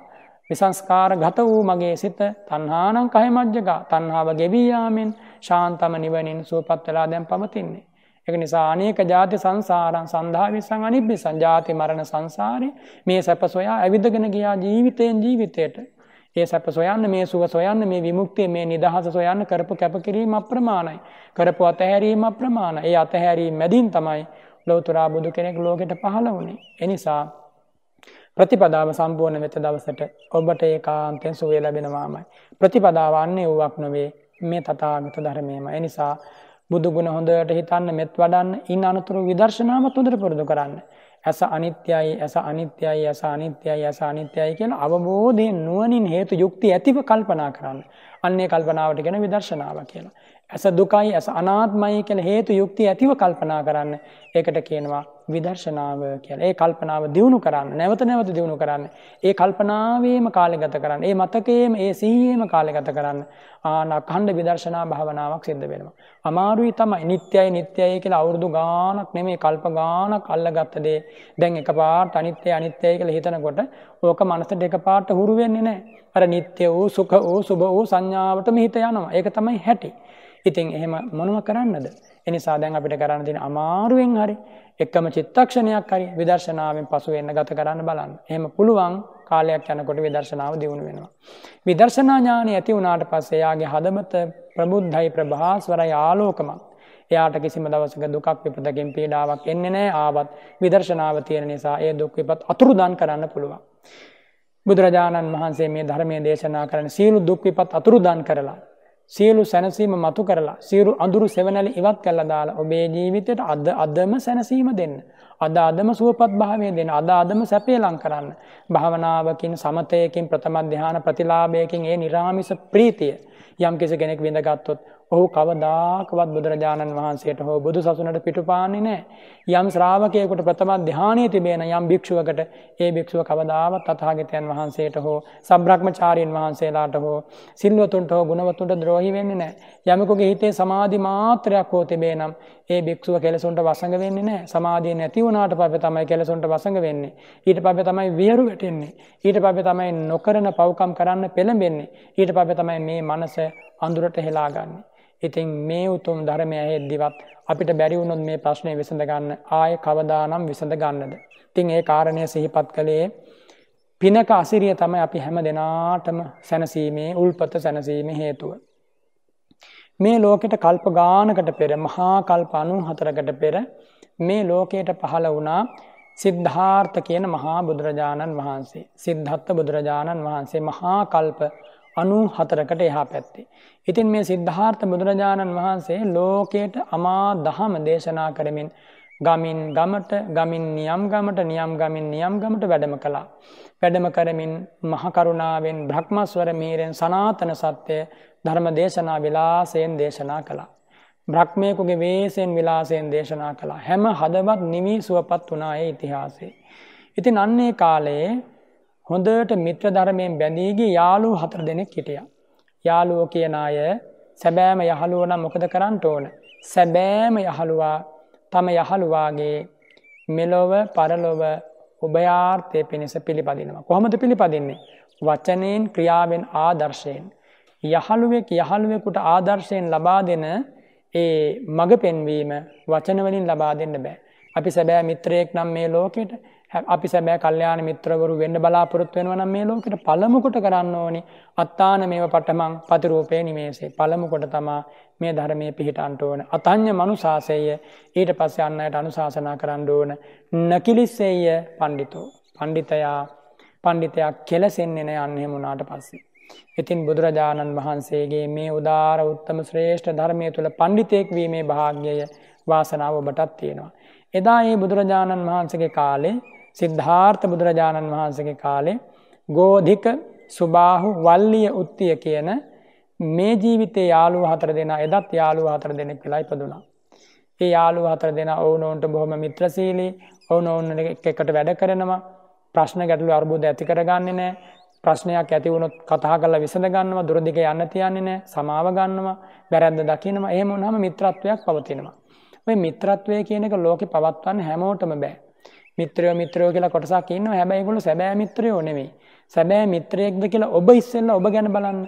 විසංස්කාර ගත වූ මගේ සිත තන්හානං කහමජ්ජක තන්හාාව ගෙවීයාමෙන් ශාන්තම නිවනින් සුවපත් වෙලා දැන් පවතින්නේ. එක නිසා අනේක ජාති සංසාරන් සඳහාවිසං අනිබ්බි සංජාති මරණ සංසාරය මේ සැප සොයා ඇවිදගෙන ගියා ජීවිතයෙන් ජීවිතයට. ඒ සැප සොයන්න මේ සුව සොයන්න මේ විමුක්තිය මේ නිදහස සොයන්න කරපු කැපකිරීම අප්‍රමාණයි. කරපු අතහැරීම අප්‍රමාණ ඒ අතහැරීම මැදින් තමයි ලෝතුරා බුදු කෙනෙක් ලෝකෙට පහළ වුණේ. එනිසා ප්‍රතිපදාව සම්පූර්ණ වෙත දවසට ඔබට ඒ කාන්තෙන් සුවේ ලැබෙනවාමයි. ප්‍රතිපදාවන්නේ වුවක් නොවේ මේ තතාගත ධර්මයම එනිසා බුදුගුණ හොඳට හිතන්න මෙත් වඩන්න ඉන් අනතුරු විදර්ශනාවත් හොඳට පුරදු කරන්න. ඇස අනිත්‍යයි ඇස අනිත්‍යයි ඇස අනිත්‍යයි ඇස අනිත්‍යයි කියන අවබෝධය නුවනින් හේතු යුක්ති ඇතිව කල්පනා කරන්න. අන්නේ කල්පනාවට ගැෙන විදර්ශනාව කියලා. ඇස දුකයි ඇස අනාත්මයි කෙන හේතු යුක්ති ඇතිව කල්පනා කරන්න ඒකට කියනවා විදර්ශනාව කියලා ඒ කල්පනාව දියුණු කරන්න නැවත නැවත දියුණු කරන්න ඒ කල්පනාවේම කාලෙගත කරන්න ඒ මතකේම ඒ සීයේම කාලෙගත කරන්න ආනක් කණ්ඩ විදර්ශනා භාවනාවක් සිද්ධ වෙනවා. අමාරුයි තමයි නිත්‍යයි නිත්‍යයි කියලා අවුරුදු ගානක් නෙමේ කල්ප ගානක් අල්ලගත්ත දේ දැන් එක පාට අනිත්‍යය අනිත්‍යයි කියලා හිතනකොට ඕක මනසට එක පාට හුරු වෙන්නේ නැහැ. අර නිත්‍ය වූ සුඛ වූ සුභ වූ සංඥාවටම හිත යනවා. ඒක තමයි හැටි. ඉතින් එහෙම මොනව කරන්නද එනිසා දැන් අපිට කරන්න තියෙන අමාරුවෙන් හරි එක්කම චිත්තක්ෂණයක් හරි විදර්ශනාවෙන් පසු එන්න ගත කරන්න බලන්න එහම පුළුවන් කාලයක් යනකොට විදර්ශනාව දියුණු වෙනවා. විදර්ශනාඥානය ඇති වුණට පස්සේයාගේ හදමත ප්‍රබුද්ධයි ප්‍රභාස්වරයි ආලෝකමක්. එයාට කිසිම දවසක දුකක් විපතකින් පීඩාවක් එන්නේ නෑ ආවත් විදර්ශනාව තියෙන නිසා ඒ දුක් විපත් අතුරුදන් කරන්න පුළුවන්. බුදුරජාණන් වහන්සේ මේ ධර්මය දේශනා කරන සියලු දුක් විපත් අතුරුදන් කරලා සියලු සැනසීම මතු කරලා සියරු අඳුරු සෙවනැලි ඉවත් කල්ල දාලා ඔබේ ජීවිතයට අද අදම සැනසීම දෙන්න. අද අදම සුවපත් භාවය දෙන්න අද අදම සැපේලං කරන්න. භාවනාවකින් සමතයකින් ප්‍රථමධ්‍යාන ප්‍රතිලාභයකින් ඒ නිරාමිස ප්‍රීතිය යම් කෙස කෙනෙක් විඳගත්තොත් ඔහු කවදාකවත් බුදුරජාණන් වහන්සේට හෝ බුදු සසුනට පිටුපාන්නේ නෑ යම් ශ්‍රාවකයකුට ප්‍රථම ධ්‍යානය තිබේන යම් භික්ෂුවකට ඒ භික්ෂුව කවදාවත් අතාගතයන් වහන්සේට හෝ සබ්‍රක්්මචාරීන් වහන්සේලාට හෝ සිල්වතුන්ට හෝ ගුණවතුන්ට ද්‍රෝහි වෙන්න නෑ යමකුගේ හිතේ සමාධි මාත්‍රයක් හෝ තිබේ නම් ඒ භික්ෂුව කෙලසුන්ට වසඟ වෙන්නේ නෑ සමාධිය නැතිවුණට පබ තමයි කෙලසුන්ට වසඟ වෙන්නේ ඊට පබ තමයි වේරු වැටෙන්නේ ඊට පබ තමයි නොකරන පවකම් කරන්න පෙළඹෙන්නේ ඊට පබ තමයි මේ මනස අඳුරට හෙලාගන්නේ ඉතින් මේ උතුම් ධර්මය හෙද්දිවත් අපිට බැරි වුණොත් මේ ප්‍රශ්නය විසඳ ගන්න ආය කවදානම් විසඳ ගන්නද. තින් ඒ කාරණය සිහිපත් කළේ පිනක අසිරිය තමයි අපි හැම දෙනාටම සැනසීමේ උල්පත සැනසීම හේතුව. මේ ලෝකෙට කල්ප ගානකට පෙර මහා කල්ප අනුන් හතරකට පෙර මේ ලෝකයට පහළ වුණා සිද්ධාර්ථ කියන මහා බුදුරජාණන් වහන්සේ. සිද්ධත්ත බුදුරජාණන් වහන්සේ මහා කල්ප අනුන් හතරකට එහා පැත්තේ. ඉතින් මේ සිද්ධාර්ථ බුදුරජාණන් වහන්සේ ලෝකයට අමා දහම දේශනා කරමින් ගමින් ගමට ගමින් නියම් ගමට නියම් ගමින් නියම් ගමට වැඩම කළා. වැඩම කරමින් මහකරුණාවෙන් බ්‍රහ්මස්වර මීරෙන් සනාතන සත්‍යය ධර්ම දේශනා විලාසයෙන් දේශනා කළා. බ්‍රහ්මයකුගේ වේසයෙන් විලාසයෙන් දේශනා කළා. හැම හදවත් නිවී සුවපත් වනායේ ඉතිහාසේ. ඉතින් අන්නේ කාලයේ හොඳට මිත්‍ර ධර්මයෙන් බැඳීගේ යාලූ හතර දෙනෙක් හිටිය. යාලුවෝ කියන අය සැබෑම යහළුවන මොකද කරන්න ඕන. සැබෑම යහළුවා තම යහළුවාගේ මෙලොව පරලොව උභයාර්ථය පිණිස පිළිපදිනවා. කොහොමද පිළිපදින්නේ. වචනයෙන් ක්‍රියාවෙන් ආදර්ශයෙන්. යහළුවෙක් යහළුවෙකුට ආදර්ශයෙන් ලබා දෙන ඒ මඟ පෙන්වීම වචනවලින් ලබා දෙන්න බෑ. අපි සැබෑ මිත්‍රයෙක් නම් මේ ලෝකෙට අපි සැබෑ කල්්‍යයාන මිත්‍රවරු වෙන්න බලාපොරොත් වෙනවනම් මේ ලෝකට පළමුකොට කරන්න ඕනි අත්තාන මේ පටමං පතිරූපය නිමේසේ පළමුකොට තමා මේ ධර්මය පිහිටන්ට ඕන අතං්‍ය මනුසාසය ඊට පස්ස අන්නයට අනුශාසනා කරන්න ඕන නකිලිස්සේය පණ්ඩිතෝ පණ්ඩිතයා පණ්ඩිතයක් කෙලසෙන්න්නේෙන අන්නෙමුණට පස්සේ. ඉතින් බුදුරජාණන් වහන්සේගේ මේ උදාර උත්තම ශ්‍රේෂ්ඨ ධර්මය තුළ පණ්ඩිතයෙක් වීමේ භාග්‍යය වාසනාව ඔබටත් තියෙනවා. එදා ඒ බුදුරජාණන් වහන්සගේ කාලේ සිද්ධාර්ථ බුදුරජාණන් වහන්සගේ කාලේ ගෝධික සුබාහු වල්ලිය උත්තිය කියන මේ ජීවිතේ යාලු හතර දෙෙන එදත් යාලු හතර දෙනෙක් වෙලා ඉපදුනා. ඒ යාලු හතර දෙෙන ඔවුනොවන්ට බොහොම මිත්‍රසීලී ඔවුන ඔන්න එකට වැඩ කරනවා ප්‍රශ්න ගැටලු අර්බුද ඇති කරගන්නේ නෑ ප්‍රශ්නයක් ඇතිවුණොත් කතා කල විසඳගන්නවා දුරදික යන්න තියන්නේ නෑ සමාවගන්නවා බැරැද්ද දකිනවා ඒ මුණහම මිත්‍රත්වයක් පවතිනවා. ඔය මිත්‍රත්වය කියනක ලෝකෙ පවත්වන්න හැමෝටම බෑ. මිත්‍රයෝ මිත්‍රයෝ කියලා කොටසක් ඉන්නවා. හැබැයි ඒගොල්ලෝ සැබෑ මිත්‍රයෝ නෙමෙයි. සැබෑ මිත්‍රයෙක්ද කියලා ඔබ ඉස්සෙල්ලා ඔබ ගැන බලන්න.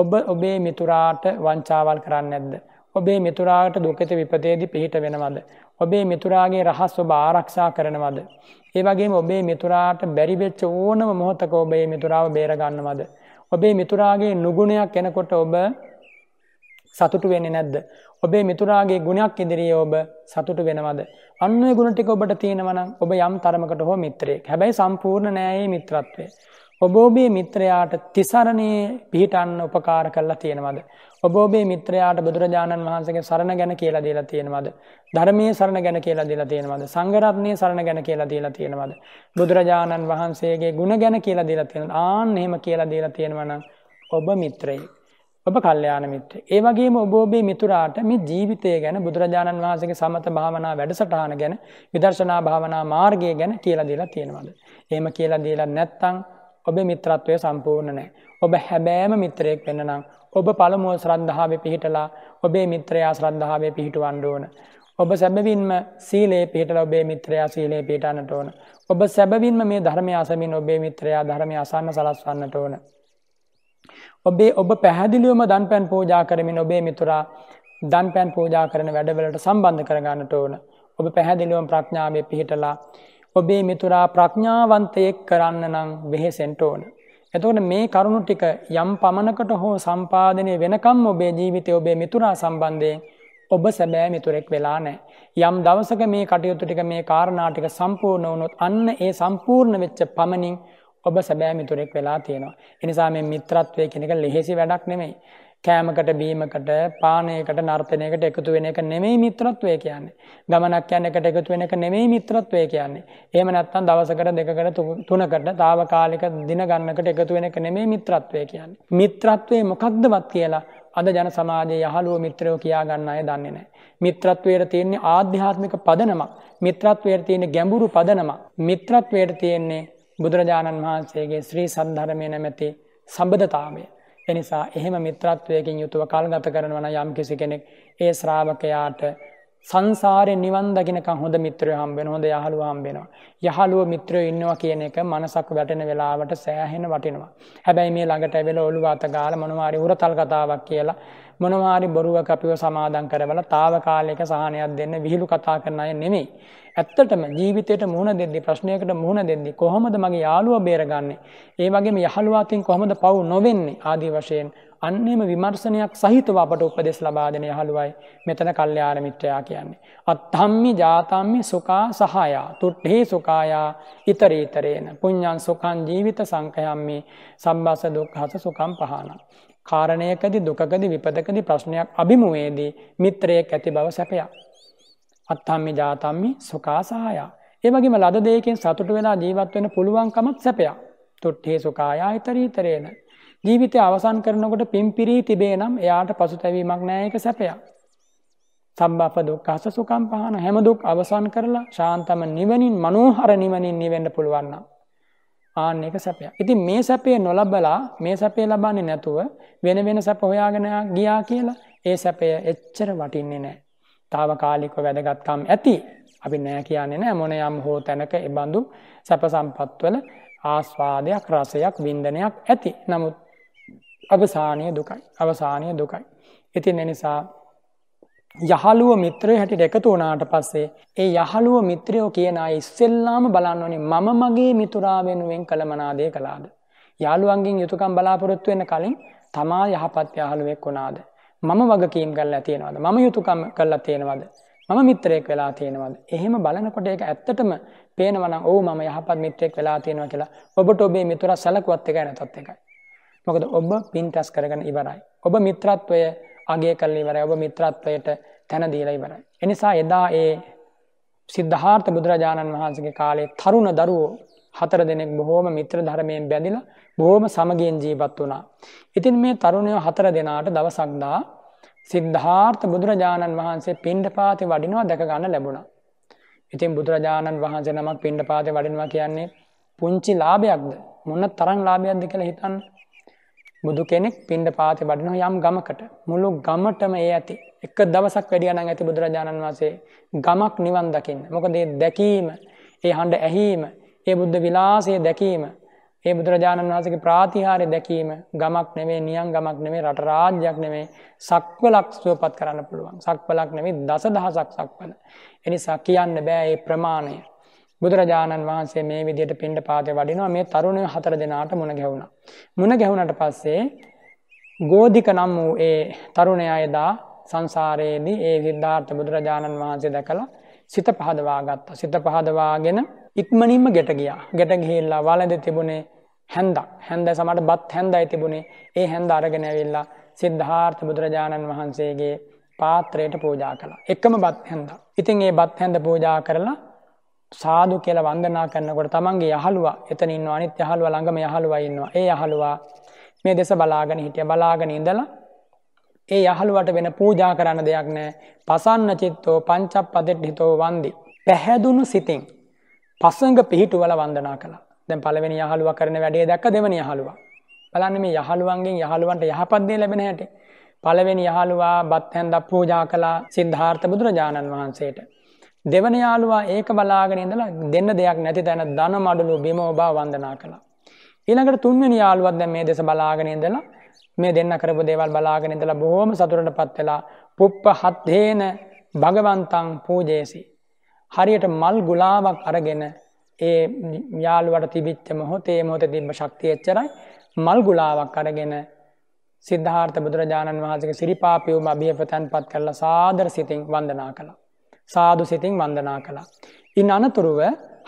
ඔබ ඔබේ මිතුරාට වංචාවල් කරන්නේ නැද්ද? ඔබේ මිතුරාට දුකිත විපතේදී පිහිට වෙනවද? ඔබේ මිතුරාගේ රහස් ඔබ ආරක්ෂා කරනවද? ඒ වගේම ඔබේ මිතුරාට බැරි වෙච්ච ඕනම මොහොතක ඔබේ මිතුරාව බේර ගන්නවද? ඔබේ මිතුරාගේ නුගුණයක් එනකොට ඔබ සතුටු වෙන්නේ නැද්ද. ඔබේ මිතුරාගේ ගුණයක් ඉදිරියේ ඔබ සතුටු වෙනවද. අන්න ගුණටික ඔබට තියෙනවනම් ඔබ යම් තරමකට හෝ මිත්‍රේ හැබැයි සම්පූර්ණ නෑයේ මිත්‍රත්වය. ඔබ ඔබේ මිත්‍රයාට තිසරණයේ පිහිටන්න උපකාර කරලා තියෙනවද. ඔබ ඔබේ මිත්‍රයාට බුදුරජාණන් වහන්සගේ සරණ ගැන කියලා දීලා තියෙනවද. ධර්මයේ සරණ ගැන කියලා දීලා තියෙනවද. සංගරත්නය සරණ ගැන කියලා දීලා තියෙනවද. බුදුරජාණන් වහන්සේගේ ගුණ ගැන කියලා දීලා තියෙන ආන්න එහෙම කියලා දීලා තියෙනවනම් ඔබ මිත්‍රයෙක්. ඔබ කල්යාණ මිත්‍ර. ඒ වගේම ඔබ ඔබේ මිතුරාට මේ ජීවිතය ගැන බුදුරජාණන් වහන්සේගේ සමත භාවනා වැඩසටහන ගැන විදර්ශනා භාවනා මාර්ගය ගැන කියලා දීලා තියෙනවද? එහෙම කියලා දීලා නැත්නම් ඔබේ මිත්‍රත්වය සම්පූර්ණ නැහැ. ඔබ හැබෑම මිත්‍රයෙක් වෙන්න නම් ඔබ පළමුව ශ්‍රද්ධාවේ පිහිටලා ඔබේ මිත්‍රයා ශ්‍රද්ධාවේ පිහිටවන්න ඕන. ඔබ සැබවින්ම සීලේ පිහිටලා ඔබේ මිත්‍රයා සීලේ පිහිටන්නට ඕන. ඔබ සැබවින්ම මේ ධර්මය අසමින් ඔබේ මිත්‍රයා ධර්මය අසන්න සලස්වන්නට ඕන. ඔබේ ඔබ පැහැදිලියම දන් පැන් පෝජා කරමින් ඔබේ මිතුරා දන් පැන් පෝජා කරන වැඩවලට සම්බන්ධ කරගන්නට ඕන. ඔබ පැහැදිලිවම් ප්‍රඥාවය පිහිටලා. ඔබේ මිතුරා ප්‍රඥාවන්තයෙක් කරන්න නම් වෙහෙසෙන්ට ඕන. එතවට මේ කරුණු ටික යම් පමණකට හෝ සම්පාධනය වෙනකම් ඔබේ ජීවිතය ඔබේ මිතුරා සම්බන්ධයෙන් ඔබ සැබෑ මිතුරෙක් වෙලා නෑ. යම් දවසක මේ කටයුතු ටික මේ කාරණාටික සම්පූර්ණ වුණොත් අන්න ඒ සම්පූර්ණ වෙච්ච පමණින් ඔබ සැබෑ මිතුරෙක් වෙලා තියෙනවා. එනිසා මේ මිත්‍රත්වය කෙනෙක ලෙහෙසි වැඩක් නෙමෙයි. කෑමකට බීමකට පානයකට නර්තනයකට එකතු වෙන එක නෙමෙයි මිත්‍රත්වය කියන්නේ. ගමනක් යන එකට එකතු වෙන එක නෙමෙයි මිත්‍රත්වය කියන්නේ. එහෙම නැත්නම් දවසකට දෙකකට තුනකට తాවකාලික දින ගන්නකට එකතු වෙන එක නෙමෙයි මිත්‍රත්වය කියන්නේ. මිත්‍රත්වය මොකක්දවත් කියලා අද ජන සමාජයේ යහළුව මිත්‍රයෝ කියා ගන්න අය දන්නේ නැහැ. මිත්‍රත්වයට තියෙන්නේ ආධ්‍යාත්මික පදනමක්. මිත්‍රත්වයට තියෙන්නේ ගැඹුරු පදනමක්. මිත්‍රත්වයට තියෙන්නේ බුදුරජාණන් වහන්සේගේ ශ්‍රී සද්ධරමය නැමැති සබඳතාවය. එනිසා එහෙම මිත්‍රත්වයකින් යුතුව කල්ගත කරනවන යම් කිසි කෙනෙක් ඒ ශ්‍රාවකයාට සංසාරය නිවන්දගෙනක හොඳ මිත්‍රය හම්බෙන හොඳ යහළු හම්බෙනවා. යහළුව මිත්‍රය ඉන්නවා කියන එක මනසක් වැටෙන වෙලාවට සෑහෙන වටිනවා. හැබැයි මේ ළඟට ඇවෙල ඔලු අතගාල මොනවාරි උරතල් කතාවක් කියලා මොනවාරි බොරුව කපිව සමාදන් කරවල තාව කාලයක සහනයක් දෙන්න විහිළු කතා කරන අය නෙමෙයි. ඇත්තටම ජීවිතයට මුහුණ දෙද්දි ප්‍රශ්නයකට මුහුණ දෙද්දි කොහොමද මගේ යාළුවා බේරගන්නේ ඒ වගේම යහළුවා අතින් කොහොමද පව් නොවෙන්නේ ආදී වශයෙන් අන්නේම විමර්ශනයක් සහිතව අපට උපදෙස් ලබා දෙන යහළුවයි මෙතන කල්්‍යයාන මිත්‍රයා කියන්නේ. අත්හම්මි ජාතම්මි සුකා සහයා තුට්හේ සුකායා ඉතරීතරේන පුං්ඥන් සුකන් ජීවිත සංකයම්මි සම්බස දුක්හස සුකම් පහන. කාරණයකදි දුකදි විපදකදි ප්‍රශ්නයක් අභිමුවේදී මිත්‍රයෙක් ඇති බව සැපයක්. අත්තම්මි ජාතම්මි සුකාසායා. ඒවගේම ලද දෙයකෙන් සතුට වෙලා ජීවත් වෙන පුළුවන්කමත් සැපයා. තොට්ටේ සුකායා හිතරීතරේන. ජීවිතය අවසන් කරනකොට පිම්පිරී තිබේ නම් එයාට පසු තැවීමක් නෑයක සැපයා. සම්බප දුක් අස සුකම් පහන හැමදුක් අවසන් කරලා ශාන්තම නිවනින් මනෝහර නිවනින් නිවෙන්න පුළුවන්න. ආන්න එක සැපය. ඉති මේ සැපේ නොලබලා මේ සැපේ ලබන්නේ නැතුව වෙන වෙන සැප හොයාගෙන ගියා කියලා ඒ සැපය එච්චර වටින්නේ නෑ. තාවකාලික වැදගත්කම් ඇති අපි නෑ කියන්නේ නෑ මොන යම් හෝ තැනක එබඳු සැප සම්පත්වල ආස්වාදයක් රසයක් වින්දනයක් ඇති නමුත් අවසානය දුකයි අවසානය දුකයි. ඉතින් එනිසා යහළුව මිත්‍රය හැටිට එකතු වනාට පස්සේ ඒ යහළුව මිත්‍රයෝ කියන ඉස්සෙල්ලාම බලන්නනි මම මගේ මිතුරා වෙනුවෙන් කළමනාදය කලාද. යාළුවන්ගින් යුතුකම් බලාපොරොත්තු වෙන කලින් තමා යහපත් යහළුවෙක් වුණාද. මම වගකීම් කරලා තියෙනවද මම යුතුකම් කරලා තියෙනවද මම මිත්‍රයෙක් වෙලා තියෙනවද එහෙම බලනකොට ඒක ඇත්තටම පේනවනම් ඕ මම යහපත් මිත්‍රයෙක් වෙලා තියෙනවා කියලා ඔබට ඔබේ මිතුරා සැලකුවත් එකයි නැතත් එකයි මොකද ඔබ පින් රැස් කරගෙන ඉවරයි ඔබ මිත්‍රත්වය අගය කරලා ඉවරයි ඔබ මිත්‍රත්වයට තැන දීලා ඉවරයි එනිසා එදා ඒ සිද්ධාර්ථ බුදුරජාණන් වහන්සේගේ කාලේ තරුණ දරුවෝ හතර දෙනෙක් බොහෝම මිත්‍ර ධර්මයෙන් බැඳිලා බොහෝම සමගියෙන් ජීවත් වුණා. ඉතින් මේ තරුණයෝ හතර දෙනාට දවසක්දා සිද්ධාර්ථ බුදුරජාණන් වහන්සේ පිණ්ඩපාති වඩිනවා දැකගන්න ලැබුණා. ඉතින් බුදුරජාණන් වහන්සේ නමක් පිණ්ඩපාති වඩිනවා කියන්නේ පුංචි ලාභයක්ද මොන තරම් ලාභයක්ද කියලා හිතන්න. බුදු කෙනෙක් පිණ්ඩපාති වඩිනවා යම් ගමකට මුළු ගමටම ඒ ඇති එක දවසක් වැඩියනම් ඇති බුදුරජාණන් වහන්සේ ගමක් නිවන් දකින්න. මොකද දැකීම ඒ හඬ ඇහිීම ඒ බුද්ධ විලාසය දැකීම ඒ බුදුරජාණන් වහසගේ ප්‍රාතිහාරය දැකීම ගමක් නෙමේ නියන් ගමක් නෙමේ රටරාජ්‍යයක් නෙමේ සක්වලක් සුවපත් කරන්න පුළුවන් සක්වලක් නෙමේ දස දහසක් සක්වල. එනිසා කියන්න බෑ ඒ ප්‍රමාණය. බුදුරජාණන් වහන්සේ මේ විදියට පින්ඩ පාතය වඩිනවා මේ තරුණය හතර දෙනාට මුණ ගැවුණ. මුණ ගැහුණට පස්සේ ගෝධික නම් වූ ඒ තරුණය අයදා සංසාරයේදී ඒ විද්ධාර්ථ බුදුරජාණන් වහන්සේ දැකලා සිත පහදවා ගත්තා සිත පහදවාගෙන ඉක්මනින්ම ගැට ගියා ගැට ගිහිල්ලා වලද තිබුණේ හැන්දක් හැන්ද සමට බත් හැන්දයි තිබුණේ ඒ හැන්ද අරගෙනැවිල්ලා සිද්ධාර්ථ බුදුරජාණන් වහන්සේගේ පාත්‍රයට පූජා කළ එක්කම බත් හැන්ද. ඉතින් ඒ බත් හැඳ පූජා කරලා සාදු කියල වන්දනා කරන්නකොට තමන්ගේ යහළුවා එතනින් අනිත් යහළුව ළඟම යහළුවඉන්නවා ඒ යහළුවා මේ දෙස බලාගෙන හිටිය බලාගෙන ඉඳලා ඒ යහළුවට වෙන පූජා කරන්න දෙයක් නෑ පසන්න චිත්තෝ පංචප් පදෙට් හිතෝ වන්දි. පැහැදුණු සිතින් පස්සඟ පිහිටුවල වන්දනා කලා දැන් පලවෙනි යහළුව කරන වැඩේ දැක්ක දෙවනි යහළුවා බලන්න මේ යහළුවන්ගෙන් යහළුවන්ට යහපත්දේ ලැබෙන හැට පළවෙනි යහළුවා බත්හැන්ද පූජා කලා සිද්ධාර්ථ බුදුරජාණන් වහන්සේට දෙවන යාළුවා ඒක බලාගෙන ඉඳලා දෙන්න දෙයක් නැති තැන ධන මඩලු බිම ඔබා වන්දනා කළා ඊළඟට තුන්වෙනි යාළුවත් දැන් මේ දෙස බලාගෙන ඉඳලා මේ දෙන්න කරපු දේවල් බලාගෙන ඉඳලා බොහොම සතුටටපත් වෙලා පුප්ප හත්හේන භගවන්තං පූජේසී හරියට මල් ගුලාවක් අරගෙන ඒ යාළුවට තිබිච්ච මොහොතේ මොහොත තිබ්බ ශක්තිය එච්චරයි මල් ගුලාවක් අරගෙන සිද්ධාර්ථ බුදුරජාණන් වහන්සේගේ සිරිපාපියුම අභියපතන්පත් කරලා සාදර සිතින් වන්දනා කළා. සාදු සිතින් වන්දනා කළා. ඉන් අනතුරුව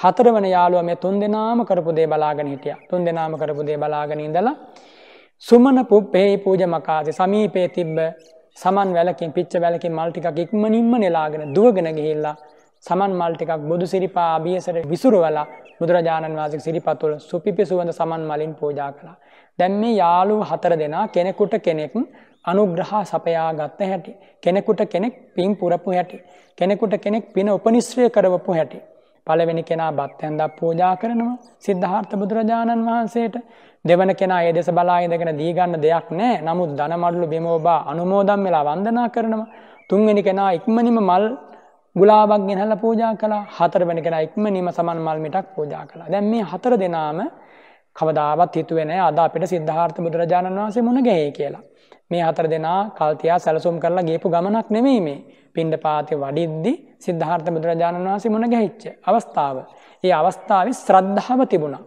හතරවන යාළුවා මේ තුන්දෙනාම කරපු දේ බලාගෙන හිටියා. තුන්දෙනාම කරපු දේ බලාගෙන ඉඳලා සුමන පුප්පේ පූජමකාසි සමීපේ තිබ්බ සමන් වැලකින් පිච්ච වැලකින් මල් ටිකක් ඉක්මනින්ම නෙලාගෙන දුවගෙන ගිහිල්ලා සමන් මල් ටිකක් බොදු සිරිපා අභියසට විසුරුවලා බුදුරජාණන් වහන්සේ සිරිපතුල සුපිපි සුවඳ සමන් මලින් පූජා කළා. දැන් මේ යාළුව හතර දෙනා කෙනෙකුට කෙනෙක් අනුග්‍රහ සපයා ගත්ත හැටි. කෙනෙකුට කෙනෙක් පින් පුරපු හැටි. කෙනෙකුට කෙනෙක් පින උපනිශ්‍රය කරවපු හැටි. පළවෙනි කෙනා බත්හැන්දක් පූජා කරනවා සිද්ධාර්ථ බුදුරජාණන් වහන්සේට දෙවන කෙනා ඒ දෙස බලාහිදගෙන දීගන්න දෙයක් නෑ නමුත් දනමඩලු බිමෝබා අනුමෝදම් වෙලා වන්දනා කරනවා තුන්වෙනි කෙනා ඉක්මනිම මල් ගුලාබක් ගෙනහල පූජා කලා හතර වැනි කෙන එක්ම නිම සමන් මල්මිටක් පූජා කලා දැන් මේ හතර දෙනාම කවදාවත් හිතුවෙන අද අපිට සිද්ධාර්ථ බුදුරජාණන් වහන්සේ මුණ ගැහේ කියලා. මේ හතර දෙනා කල්තියා සැලසුම් කරලා ගේපු ගමනක් නෙමෙයි මේ පින්ඩ පාති වඩිද්දි සිද්ධාර්ථ බුදුරජාණන් වහන්සේ මුණ ගැහිච්ච අවස්ථාව. ඒ අවස්ථාව ශ්‍රද්ධාව තිබුණා.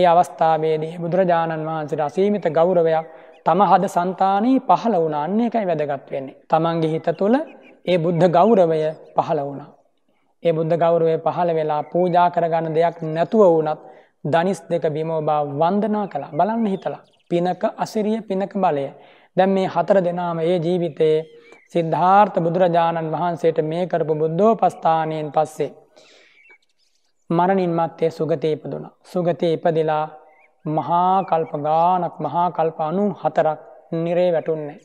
ඒ අවස්ථාවේදී බුදුරජාණන් වහන්සේට අසීමිත ගෞරවයක් තම හද సంతානී පහළ වුණා අන්න එකයි වැදගත් වෙන්නේ. තමන්ගේ හිත තුළ ඒ බුද්ධ ගෞරවය පහළ වුණා. ඒ බුද්ධ ගෞරවය පහළ වෙලා පූජා කරගන්න දෙයක් නැතුව වුණත් දනිස් දෙක බිමෝබා වන්දනා කලා බලන්න හිතලා. පිනක අසිරිය පිනක බලය. දැම් මේ හතර දෙනාම ඒ ජීවිතයේ සිද්ධාර්ථ බුදුරජාණන් වහන්සේට මේ කරපු බුද්ධෝ පස්ථානයෙන් පස්සේ. මරණින් මත්තේ සුගතය ඉපදුන. සුගතය ඉපදිලා මහාකල්ප ගානක් මහාකල්ප අනු හතරක් නිරේ වැටුන්නේ.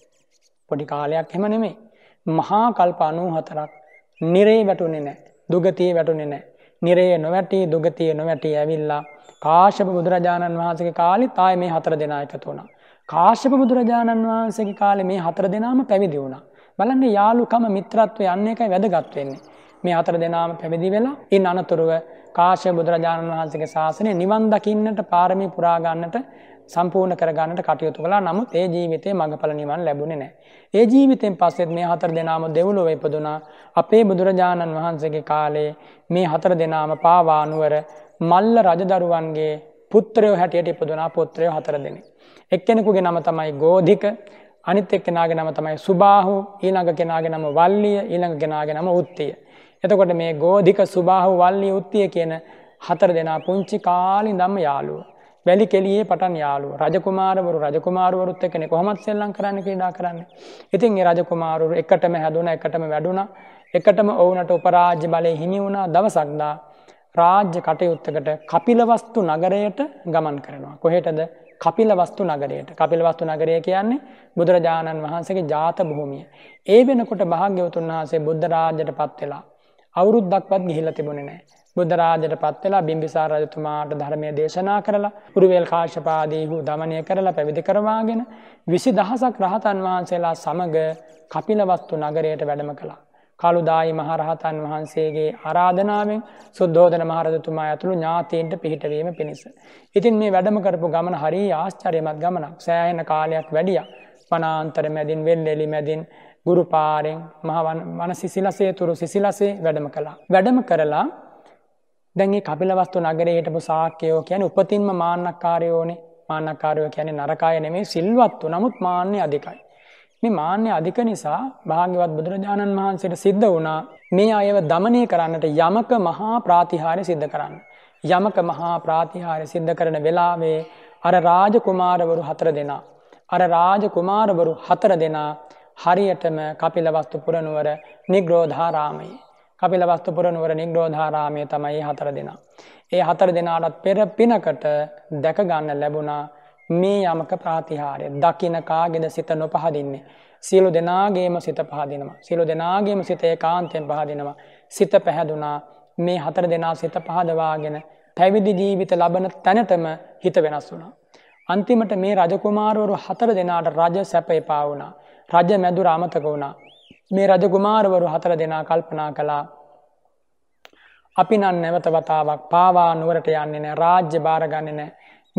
පොඩි කාලයක් හෙම නෙමේ මහා කල්ප අනූ හතරක් නිරේ වැටුනේ නෑ දුගතිය වැටුනේ නෑ. නිරේ නොවැටී දුගතිය නොවැටී ඇවිල්ලා කාශප බුදුරජාණන් වහන්සගේ කාලි තාය මේ හතර දෙනා එකතු වුණ. කාශප බුදුරජාණන් වහන්සේගේ කාලෙ මේ හතර දෙනාම පැවිදි වුණ. බලන්න යාලුකම මිත්‍රත්ව යන්න එකයි වැදගත්වවෙන්නේ. මේ අතර දෙනාම පැවිදි වෙලා ඉන් අනතුරුව කාශය බුදුරජාණන් වහන්සගේ ශාසනය නිවන් දකින්නට පාරමි පුරාගන්නට සම්පූර්ණ කරගන්නට කටයුතු කලා නමුත් ඒ ජීවිතේ මඟඵල නිවන් ලැබුණේ නෑ. ඒ ජීවිතෙන් පස්සෙත් මේ හතර දෙනාම දෙවුලොව ඉපදුනා අපේ බුදුරජාණන් වහන්සේගේ කාලේ මේ හතර දෙනාම පාවානුවර මල්ල රජදරුවන්ගේ පුත්‍රයෝ හැටියට ඉපදුනා පුත්‍රයෝ හතර දෙනෙ. එක්කෙනෙකුගේ නම තමයි ගෝධික අනිත් එක් කෙනගේ නම තමයි සුබාහු ඊළඟ කෙනගේ නම වල්ලිය ඊළඟ කෙනගේ නම උත්තිය. එතකොට මේ ගෝධික සුබාහු වල්ලිය උත්තිය කියන හතර දෙනා පුංචි කාලින් දම්ම යාලුව. වැලි කෙලියේ පටන් යාලු රජකුමාරවරු රජකුමාරුවරුත් එකන කොහොමත් සෙල්ලං කරන්න ක්‍රීඩා කරන්න. ඉතින් ඒ රජකුමාරුරු එකටම හැදුන එකටම වැඩුණ එකටම ඔවුනට උපරාජ්‍ය බලය හිමි වුණා දවසක්දා රාජ්‍ය කටයුත්තකට කපිලවස්තු නගරයට ගමන් කරනවා. කොහෙටද කපිලවස්තු නගරයට කපිලවස්තු නගරය කියන්නේ බුදුරජාණන් වහන්සේගේ ජාත බොහොමිය. ඒ වෙනකොට භාග්‍යවතුන් වහන්සේ බුද්ධරාජයට පත්වෙලා. අවුරුද්දක්වත් ගිහිල තිබුණෙ නෑ. බුද්ධරාජයට පත්වෙලා බිම්බිසා රජතුමාට ධර්මය දේශනා කරලා උරුවල් කාශපාදීහු දමනය කරලා පැවිදි කරවාගෙන විසි දහසක් රහතන් වහන්සේලා සමඟ කපිලවස්තු නගරයට වැඩම කළා. කළුදායි මහරහතන් වහන්සේගේ ආරාධනාවෙන් සුද්දෝදන මහරජතුමා ඇතුළු ඥාතීන්ට පිහිටවීම පිණිස. ඉතින් මේ වැඩම කරපු ගමන හරි ආශ්චරයමත් ගමනක් සෑහෙන කාලයක් වැඩිය පනාන්තර මැදින් වෙල් එලි මැදින් ගුරු පාරෙන් මහවන සිසිලසේ තුරු සිසිලසේ වැඩම කලා. වැඩම කරලා දැන් මේ කපිලවස්තු නගරේ හිටපු ශාක්‍යයෝ කියන්නේ උපතින්ම මාන්නක්කාරයෝනේ. මාන්නක්කාරයෝ කියන්නේ නරකය නෙමෙයි සිල්වත්තු. නමුත් මාන්නේ අධිකයි. මේ මාන්නේ අධික නිසා භාග්‍යවත් බුදුරජාණන් වහන්සේට සිද්ධ වුණා මේ අයව দমনය කරන්නට යමක මහා ප්‍රාතිහාර්ය සිද්ධ කරන්න. යමක මහා ප්‍රාතිහාර්ය සිද්ධ කරන වෙලාවේ අර රාජකුමාරවරු හතර දෙනා අර රාජකුමාරවරු හතර දෙනා හරියටම කපිලවස්තු පුරනුවර නිග්‍රෝධාරාමයේ කපිල වස්තුපුර නුවර නිග්‍රෝධාරාමය තමයි හතර දෙනා. ඒ හතර දෙනාටත් පෙර පිනකට දැකගන්න ලැබුණා මේ යමක ප්‍රාතිහාරය දකින කාගෙද සිත නොපහදින්නේ. සියලු දෙනාගේම සිත පහදිනවා. සියලු දෙනාගේම සිතේ කාන්තයෙන් පහදිනවා. සිත පැහැදුනා මේ හතර දෙනා සිත පහදවාගෙන පැවිදි ජීවිත ලබන තැනටම හිත වෙනස් වුණා. අන්තිමට මේ රජකුමාරුවරු හතර දෙනාට රජ සැප එපා වුණා. රජ මැදුර අමතක වුණා. මේ රජකුමාරවරු හතර දෙනා කල්පනා කළා අපි නන් නැවත වතාවක් පාවා නුවරට යන්නේ නෑ රාජ්‍ය භාරගන්නේ නෑ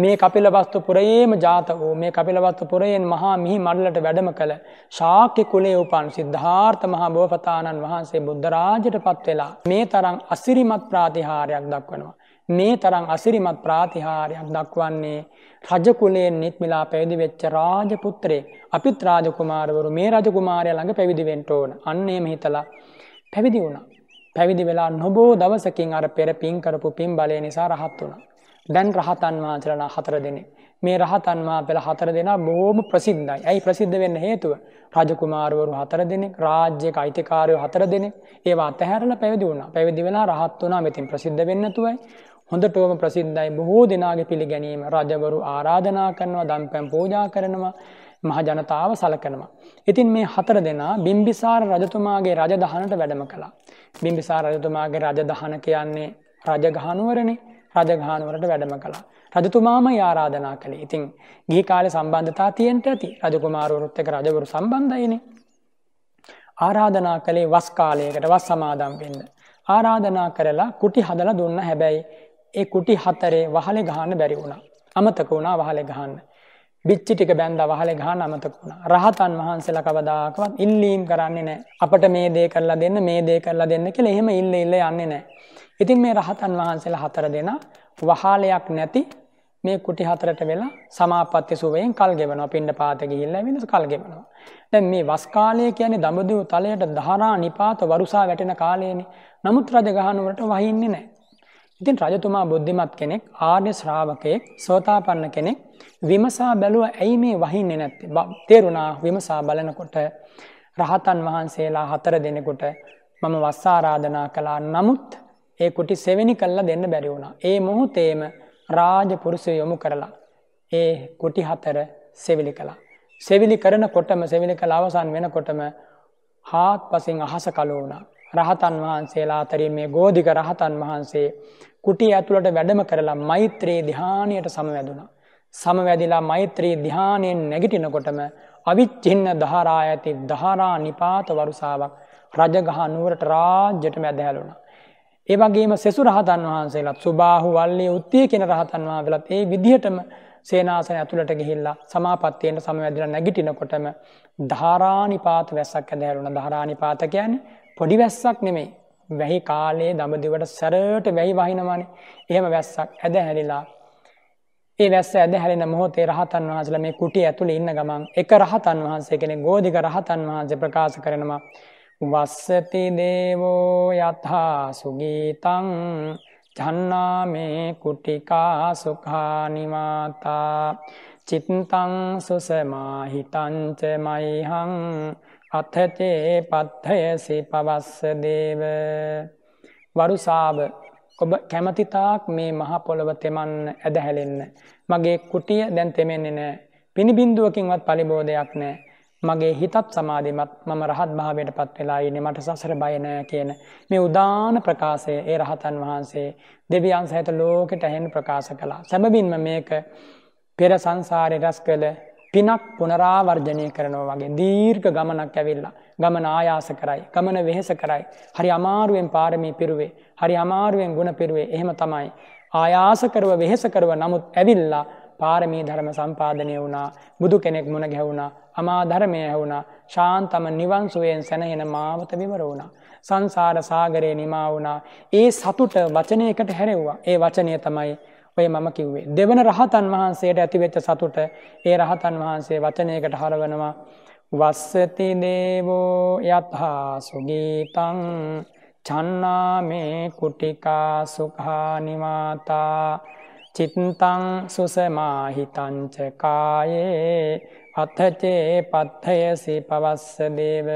මේ කපිල වස්තු පුරයේම ජාත වූ මේ කපිල වස්තු පුරයෙන් මහා මිහි මඩලට වැඩම කළ ශාක්‍ය කුලේ උපන් සිද්ධාර්ථ මහා බෝපතාණන් වහන්සේ බුද්ධරාජට පත්වෙලා මේ තරං අසිරිමත් ප්‍රාතිහාරයක් දක්වනවා. මේ තරං අසිරිමත් ප්‍රාතිහාරයක් දක්වන්නේ රජකුලයෙන් නිත්මිලා පැවිදි වෙච්ච රාජපුත්‍රේ අපිත් රාජකුමාරවරු මේ රජකුමාරය ළඟ පැවිදිවෙන්ට ඕන අන්නේ මෙහිතලා පැවිදි වුණා. පැවිදි වෙලා නොබෝ දවසකින් අර පෙර පින් කරපු පින් බලය නිසා රහත් වුණ. දැන් රහතන් වහන්සලනා හතර දෙනෙ. මේ රහතන්වා පෙළ හතර දෙෙන බෝම ප්‍රසිද්ධයි ඇයි ප්‍රසිද්ධ වෙන්න හේතුව රජකුමාරවරු හතර දෙනෙක් රාජ්‍යක අයිතිකාරයෝ හතර දෙනෙ ඒවා අතහැරල පැවිදි වුණ පැවිදි වෙලා රහත් වනා මෙතින් ප්‍රසිද්ධ වෙන්නතුවයි හොඳටෝම ප්‍රසිද්ධයි බොහෝ දෙනාගේ පිළිගැනීම රජවරු ආරාධනා කරනවා දම්පැම් පෝජා කරනවා මහජනතාව සලකනවා. ඉතින් මේ හතර දෙනා බිම්බිසාර රජතුමාගේ රජදහනට වැඩම කළා. බිම්බිසාර රජතුමාගේ රජදහන කියන්නේ රජගහනුවරණේ රජගානුවරට වැඩම කලා. රජතුමාම ආරාධනා කළේ ඉතින් ගී කාලෙ සම්බන්ධතා තියන්ට ඇති රජකුමාරුරුත් එක රජවරු සම්බන්ධයින. ආරාධනා කළේ වස් කාලයකට වස් සමාදම් වෙන්න. ආරාධනා කරලා කුටි හදල දුන්න හැබැයි ඒ කුටි හතරේ වහලේ ගහන්න බැරි වුණා. අමතක වුණා වහලේ ගහන්න. බිච්චි ටික බැන්ද වහලේ ගහන්න අමතක වුණා. රහතන් වහන්සේල කවදාකවත් ඉල්ලීම් කරන්නේ නෑ. අපට මේ දේ කරලා දෙන්න මේ දේ කරලා දෙන්න කියලා එහෙම ඉල්ල ඉල්ල යන්නේ නෑ. ඉතින් මේ රහතන් වහන්සේලා හතර දෙෙන වහාලයක් නැති මේ කුටි හතරට වෙලා සමාපත්‍ය සුවයෙන් කල් ගෙවනවා පින්ඩ පාත ගිහිල්ල විඳ කල් ගෙවනවා. දැන් මේ වස්කාලය කියන්නේ දඹදව තලයට දහරා නිපාත වරුසා වැටෙන කාලයනි නමුත් රජගහනුවට වහින්නේ නෑ. ඉතින් රජතුමා බුද්ධිමත් කෙනෙක් ආර්ය ශ්‍රාවකයෙක් සෝතාපන්න කෙනෙක් විමසා බැලුව ඇයි මේ වහින්නේ නැත්තේ තේරුණා විමසා බලනකොට රහතන් වහන්සේලා හතර දෙනෙකුට මම වස්සාරාධනා කළා නමුත් ඒ කුටි සෙවැනි කල්ලා දෙන්න බැරි වුණා. ඒ මොහොතේම රාජපුරුෂය යොමු කරලා ඒ කුටි හතර සෙවිලි කළා. සෙවිලි කරනකොටම සෙවිලි කළ අවසන් වෙනකොටම හාත් පසින් අහස කලෝ වුණා. රහතන් වහන්සේලා අතරින් මේ ගෝධික රහතන් වහන්සේ කුටිය ඇතුළට වැඩම කරලා මෛත්‍රයේ ධ්‍යානයට සමවැදුණා. සමවැදිලා මෛත්‍රයේ ධ්‍යානයෙන් නැගිටිනකොටම අවිච්චින්න දහරා ඇති දහරා නිපාත වරුසාවක් රජගහ නුවරට රාජ්‍යටම ඇදහැලුණා. ඒ වගේම සෙසු රහතන් වහන්සේලත් සුබාහු වල්ලේ උත්තිය කෙන රහතන් වහන්සේලත් ඒ විදිහටම සේනාසන ඇතුළට ගිහිල්ලා සමාපත්තියෙන් සමවැදිලා නැගිටිනකොටම ධාරානිපාත වැස්සක් ඇදහැරුණ ධාරානිපාත කියන්නේ පොඩි වැස්සක් නෙමෙයි වැහි කාලයේ දඹදිවට සැරට වැහි වහිනවානේ එහෙම වැස්සක් ඇද හැරිලා ඒ වැස්ස ඇද හැරෙන මොහොතේ රහතන් වහන්සේලා මේ කුටිය ඇතුළේ ඉන්න ගමන් එක රහතන් වහන්සේ කෙනෙක් ගෝධික රහතන් වහන්සේ ප්‍රකාශ කරනවා වස්සති දේවෝ යථා සුගීතං ජන්නාමේ කුටිකා සුඛානිමාතා චිත්තං සුසමාහිතං ච මයිහං අත්හතේ පත්හයසි පවස්ස දේව වරුසාාව ඔබ කැමතිතාක් මේ මහපොළොව තෙමන්න ඇදහැලෙන්න. මගේ කුටිය දැන් තෙමෙන්නේ නෑ පිණිබින්දුවකින්වත් පලිබෝධයක් නෑ. මගේ හිතත් සමාධිමත් මම රහත් භාවයට පත් වෙලායින මට සසර බයනෑ කියන. මේ උදාන ප්‍රකාශය ඒ රහතන් වහන්සේ දෙවියන් සහිත ලෝකෙට ඇහෙන් ප්‍රකාශ කලා. සැබවින්ම මේක පෙර සංසාරය රැස් කළ පිනක් පුනරාවර්ජනය කරනවා වගේ දීර්ඝ ගමනක් ඇවිල්ලා ගමන ආයාස කරයි ගමන වෙහෙස කරයි හරි අමාරුවෙන් පාරමී පිරුවේ හරි අමාරුවෙන් ගුණ පිරුවේ එහෙම තමයි ආයාසකරව වෙහෙසකරව නමුත් ඇවිල්ලා පාරමී ධර්ම සම්පාදනය වුණා බුදු කෙනෙක් මුණ ගැහුණා අමා ධර්මය ඇහුුණා ශාන්තම නිවන්සුවයෙන් සැනහෙන මාවත විවර වුණා. සංසාර සාගරය නිමා වුණා ඒ සතුට වචනයකට හැරෙව්වා ඒ වචනය තමයි ඔය මම කිව්වේ. දෙවන රහතන් වහන්සේට ඇතිවෙච්ච සතුට ඒ රහතන් වහන්සේ වචනයකට හරවනවා. වස්සති දේවෝ යත්හා සුගීතං චන්නාමේ කුටිකා සුකානිවාතා චිත්තං සුසමාහිතංචකායේ අත්හචේ පත්හයසි පවස්ස දේව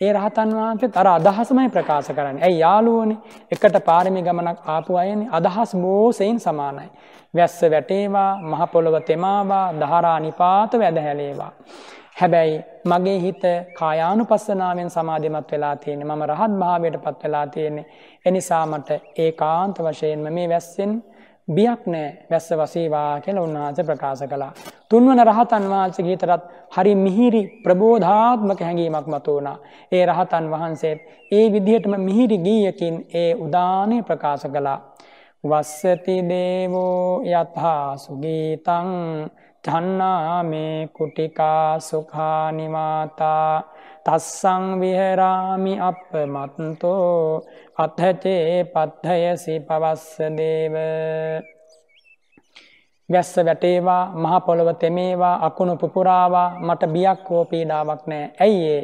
ඒ රහතන් වහන්සේ තර අදහසමයි ප්‍රකාශ කරන්න. ඇයි යාලුවනේ එකට පාරමි ගමනක් ආපු අයනි අදහස් මෝසයින් සමානයි. වැස්ස වැටේවා මහපොළොව තෙමාවා දහරා නිපාත වැදහැලේවා. හැබැයි මගේ හිත කායානු පස්සනාවෙන් සමාධිමත් වෙලා තියෙන මම රහත් භාවයට පත් වෙලා තියෙන්නේ. එනිසාමට ඒ කාන්ත වශයෙන්ම මේ වැස්සෙන් බියක් නෑ වැස්ස වසේවා කියල උන්වහන්ස ප්‍රකාශ කළා. තුන්වන රහතන් වහන්සේ ගීතරත් හරි මිහිරි ප්‍රබෝධාත්මක හැඟීමක් මතුවුණ. ඒ රහතන් වහන්සේ ඒ විදිහටම මිහිරි ගීයකින් ඒ උදානය ප්‍රකාශ කළා. වස්සති දේවෝ යත්හා සුගීතං ජන්නාමේ කුටිකා සුකානිමාතා තස්සං විහරාමි අප මත්තෝ අත්හැචේ පත්හයසි පවස්ස දේව වැස්ස වැටේවා මහපොළොව තෙමේවා අකුණු පුපුරාවා මට බියක් හෝ පීඩාවක් නෑ ඇයි ඒ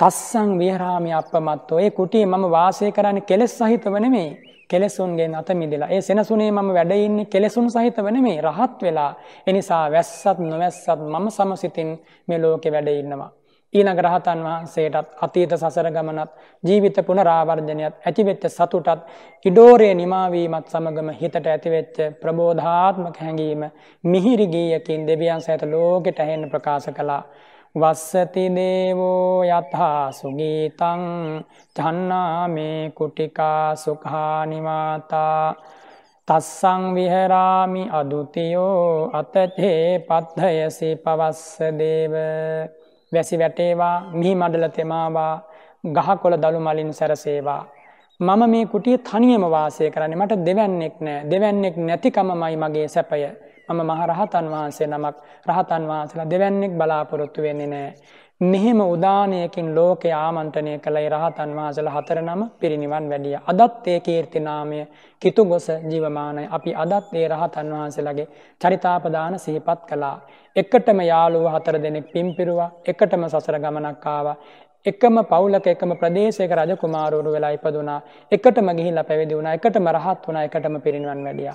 තස්සං විහරාමි අපමත්තෝ ඒ කුටිය මම වාසය කරන්න කෙලෙස් සහිතව නෙමේ කෙලෙසුන්ගේ අත මිදලා ඒ සෙනසුනේ මම වැඩඉන්නේ කෙලෙසුන් සහිතව නෙමේ රහත් වෙලා එනිසා වැස්සත් නොවැස්සත් මම සමසිතින් මේ ලෝකෙ වැඩඉන්නවා ඊනඟ රහතන් වහන්සේටත් අතීත සසර ගමනත් ජීවිත පුනරාවර්ජනයත් ඇතිවෙච්ච සතුටත් ඉඩෝරේ නිමාවීමත් සමගම හිතට ඇතිවෙච්ච ප්‍රබෝධාත්මක හැඟීම මිහිරිගීයකින් දෙවියන් සඇත ලෝකෙට ඇහෙන්න ප්‍රකාශ කළා. වස්සතිදේවෝ යත්හා සුගීතං ජන්නාමේ කුටිකා සුකානිමාතා තස්සං විහරාමි අදුතියෝ අතචේ පත්හයසි පවස්ස දේව වැසි වැටේවා මිහි මඩල තෙමාවා ගහකොළ දළු මලින් සැරසේවා. මම මේ කුටිය තනියම වාසය කරන්නේ මට දෙවැන්නෙක් නෑ දෙවැන්නෙක් නැතිකමමයි මගේ සැපය. මම මහ රහතන් වහන්සේ නමක් රහතන් වහන්සලා දෙවැන්නෙක් බලාපොරොත්තු වෙන්නේ නෑ. මෙහෙම උදානයකින් ලෝකෙ ආමන්ත්‍රනය කළයි රහතන් වහසල හතර නම පිරිනිවන් වැඩිය. අදත් ඒ කීර්තිනාමය කිතු ගොස ජීවමානය අපි අදත් ඒ රහතන් වහන්සේලගේ චරිතාපදාන සිහිපත් කළා. එකටම යාළුව හතර දෙනෙක් පිම්පිරුවා එකටම සසර ගමනක්කාවා. එකම පවුලක එකම ප්‍රදේශයක රජ කුමාරුරු වෙලා ඉපදුනා එකටම ගිහිල්ල පැවිදි වුණ එකටම රහත් වුණ එකටම පිරිනිවන් වැඩිය.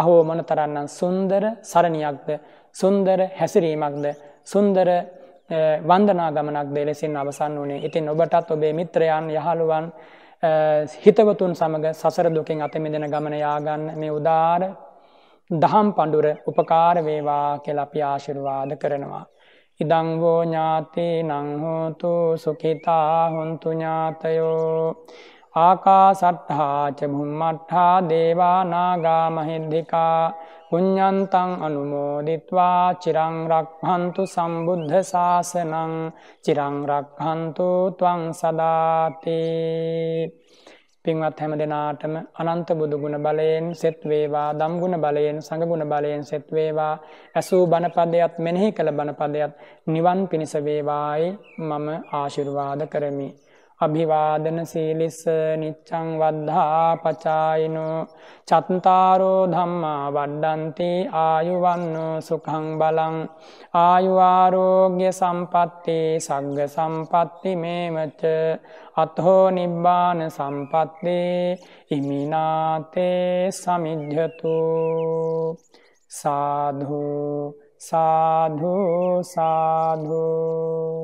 අහෝ මොන තරන්නන් සුන්දර සරණයක්ද සුන්දර හැසිරීමක්ද සුන්දර වන්දනා ගමනක් දෙලෙසින් අවසන් වනේ ඉතින් ඔබටත් ඔබේ මිත්‍රයන් යහළුවන් හිතවතුන් සමඟ සසර දුකින් අතමිදෙන ගමන යාගන්න මේ උදාර දහම් පඩුර උපකාරවේවා කෙලපි ආශිරවාද කරනවා. ඉදංගෝ ඥාති නංහෝතු සුකිතා හොන්තුඥාතයෝ ආකා සට්හාච බුම්මට්හා දේවානාගාමහිද්දිිකා පුඥ්ඥන්තං අනුමෝදිත්වා චිරංරක්හන්තු සම්බුද්ධ ශාසනං චිරංරක්හන්තු තුවං සදාති පින්වත් හැම දෙනාටම අනන්ත බුදුගුණ බලයෙන් සෙත්වේවා දම්ගුණ බලයෙන් සඟගුණ බලයෙන් සෙත්වේවා ඇසූ බණපදයත් මෙනෙහි කළ බණපදයත් නිවන් පිණිසවේවායි මම ආශිර්වාද කරමි. අභිවාදන සීලිස්ස නිච්චං වද්ධා පචායිනෝ චත්තාරෝ ධම්මා වඩ්ඩන්ති ආයුවන්නෝ සුකං බලං ආයුවාරෝග්‍ය සම්පත්ති සග්ග සම්පත්ති මේමච අත්හෝ නිබ්බාන සම්පත්ති ඉමිනාතේ සමිජ්ජතු සාධූ සාධූ සාධූ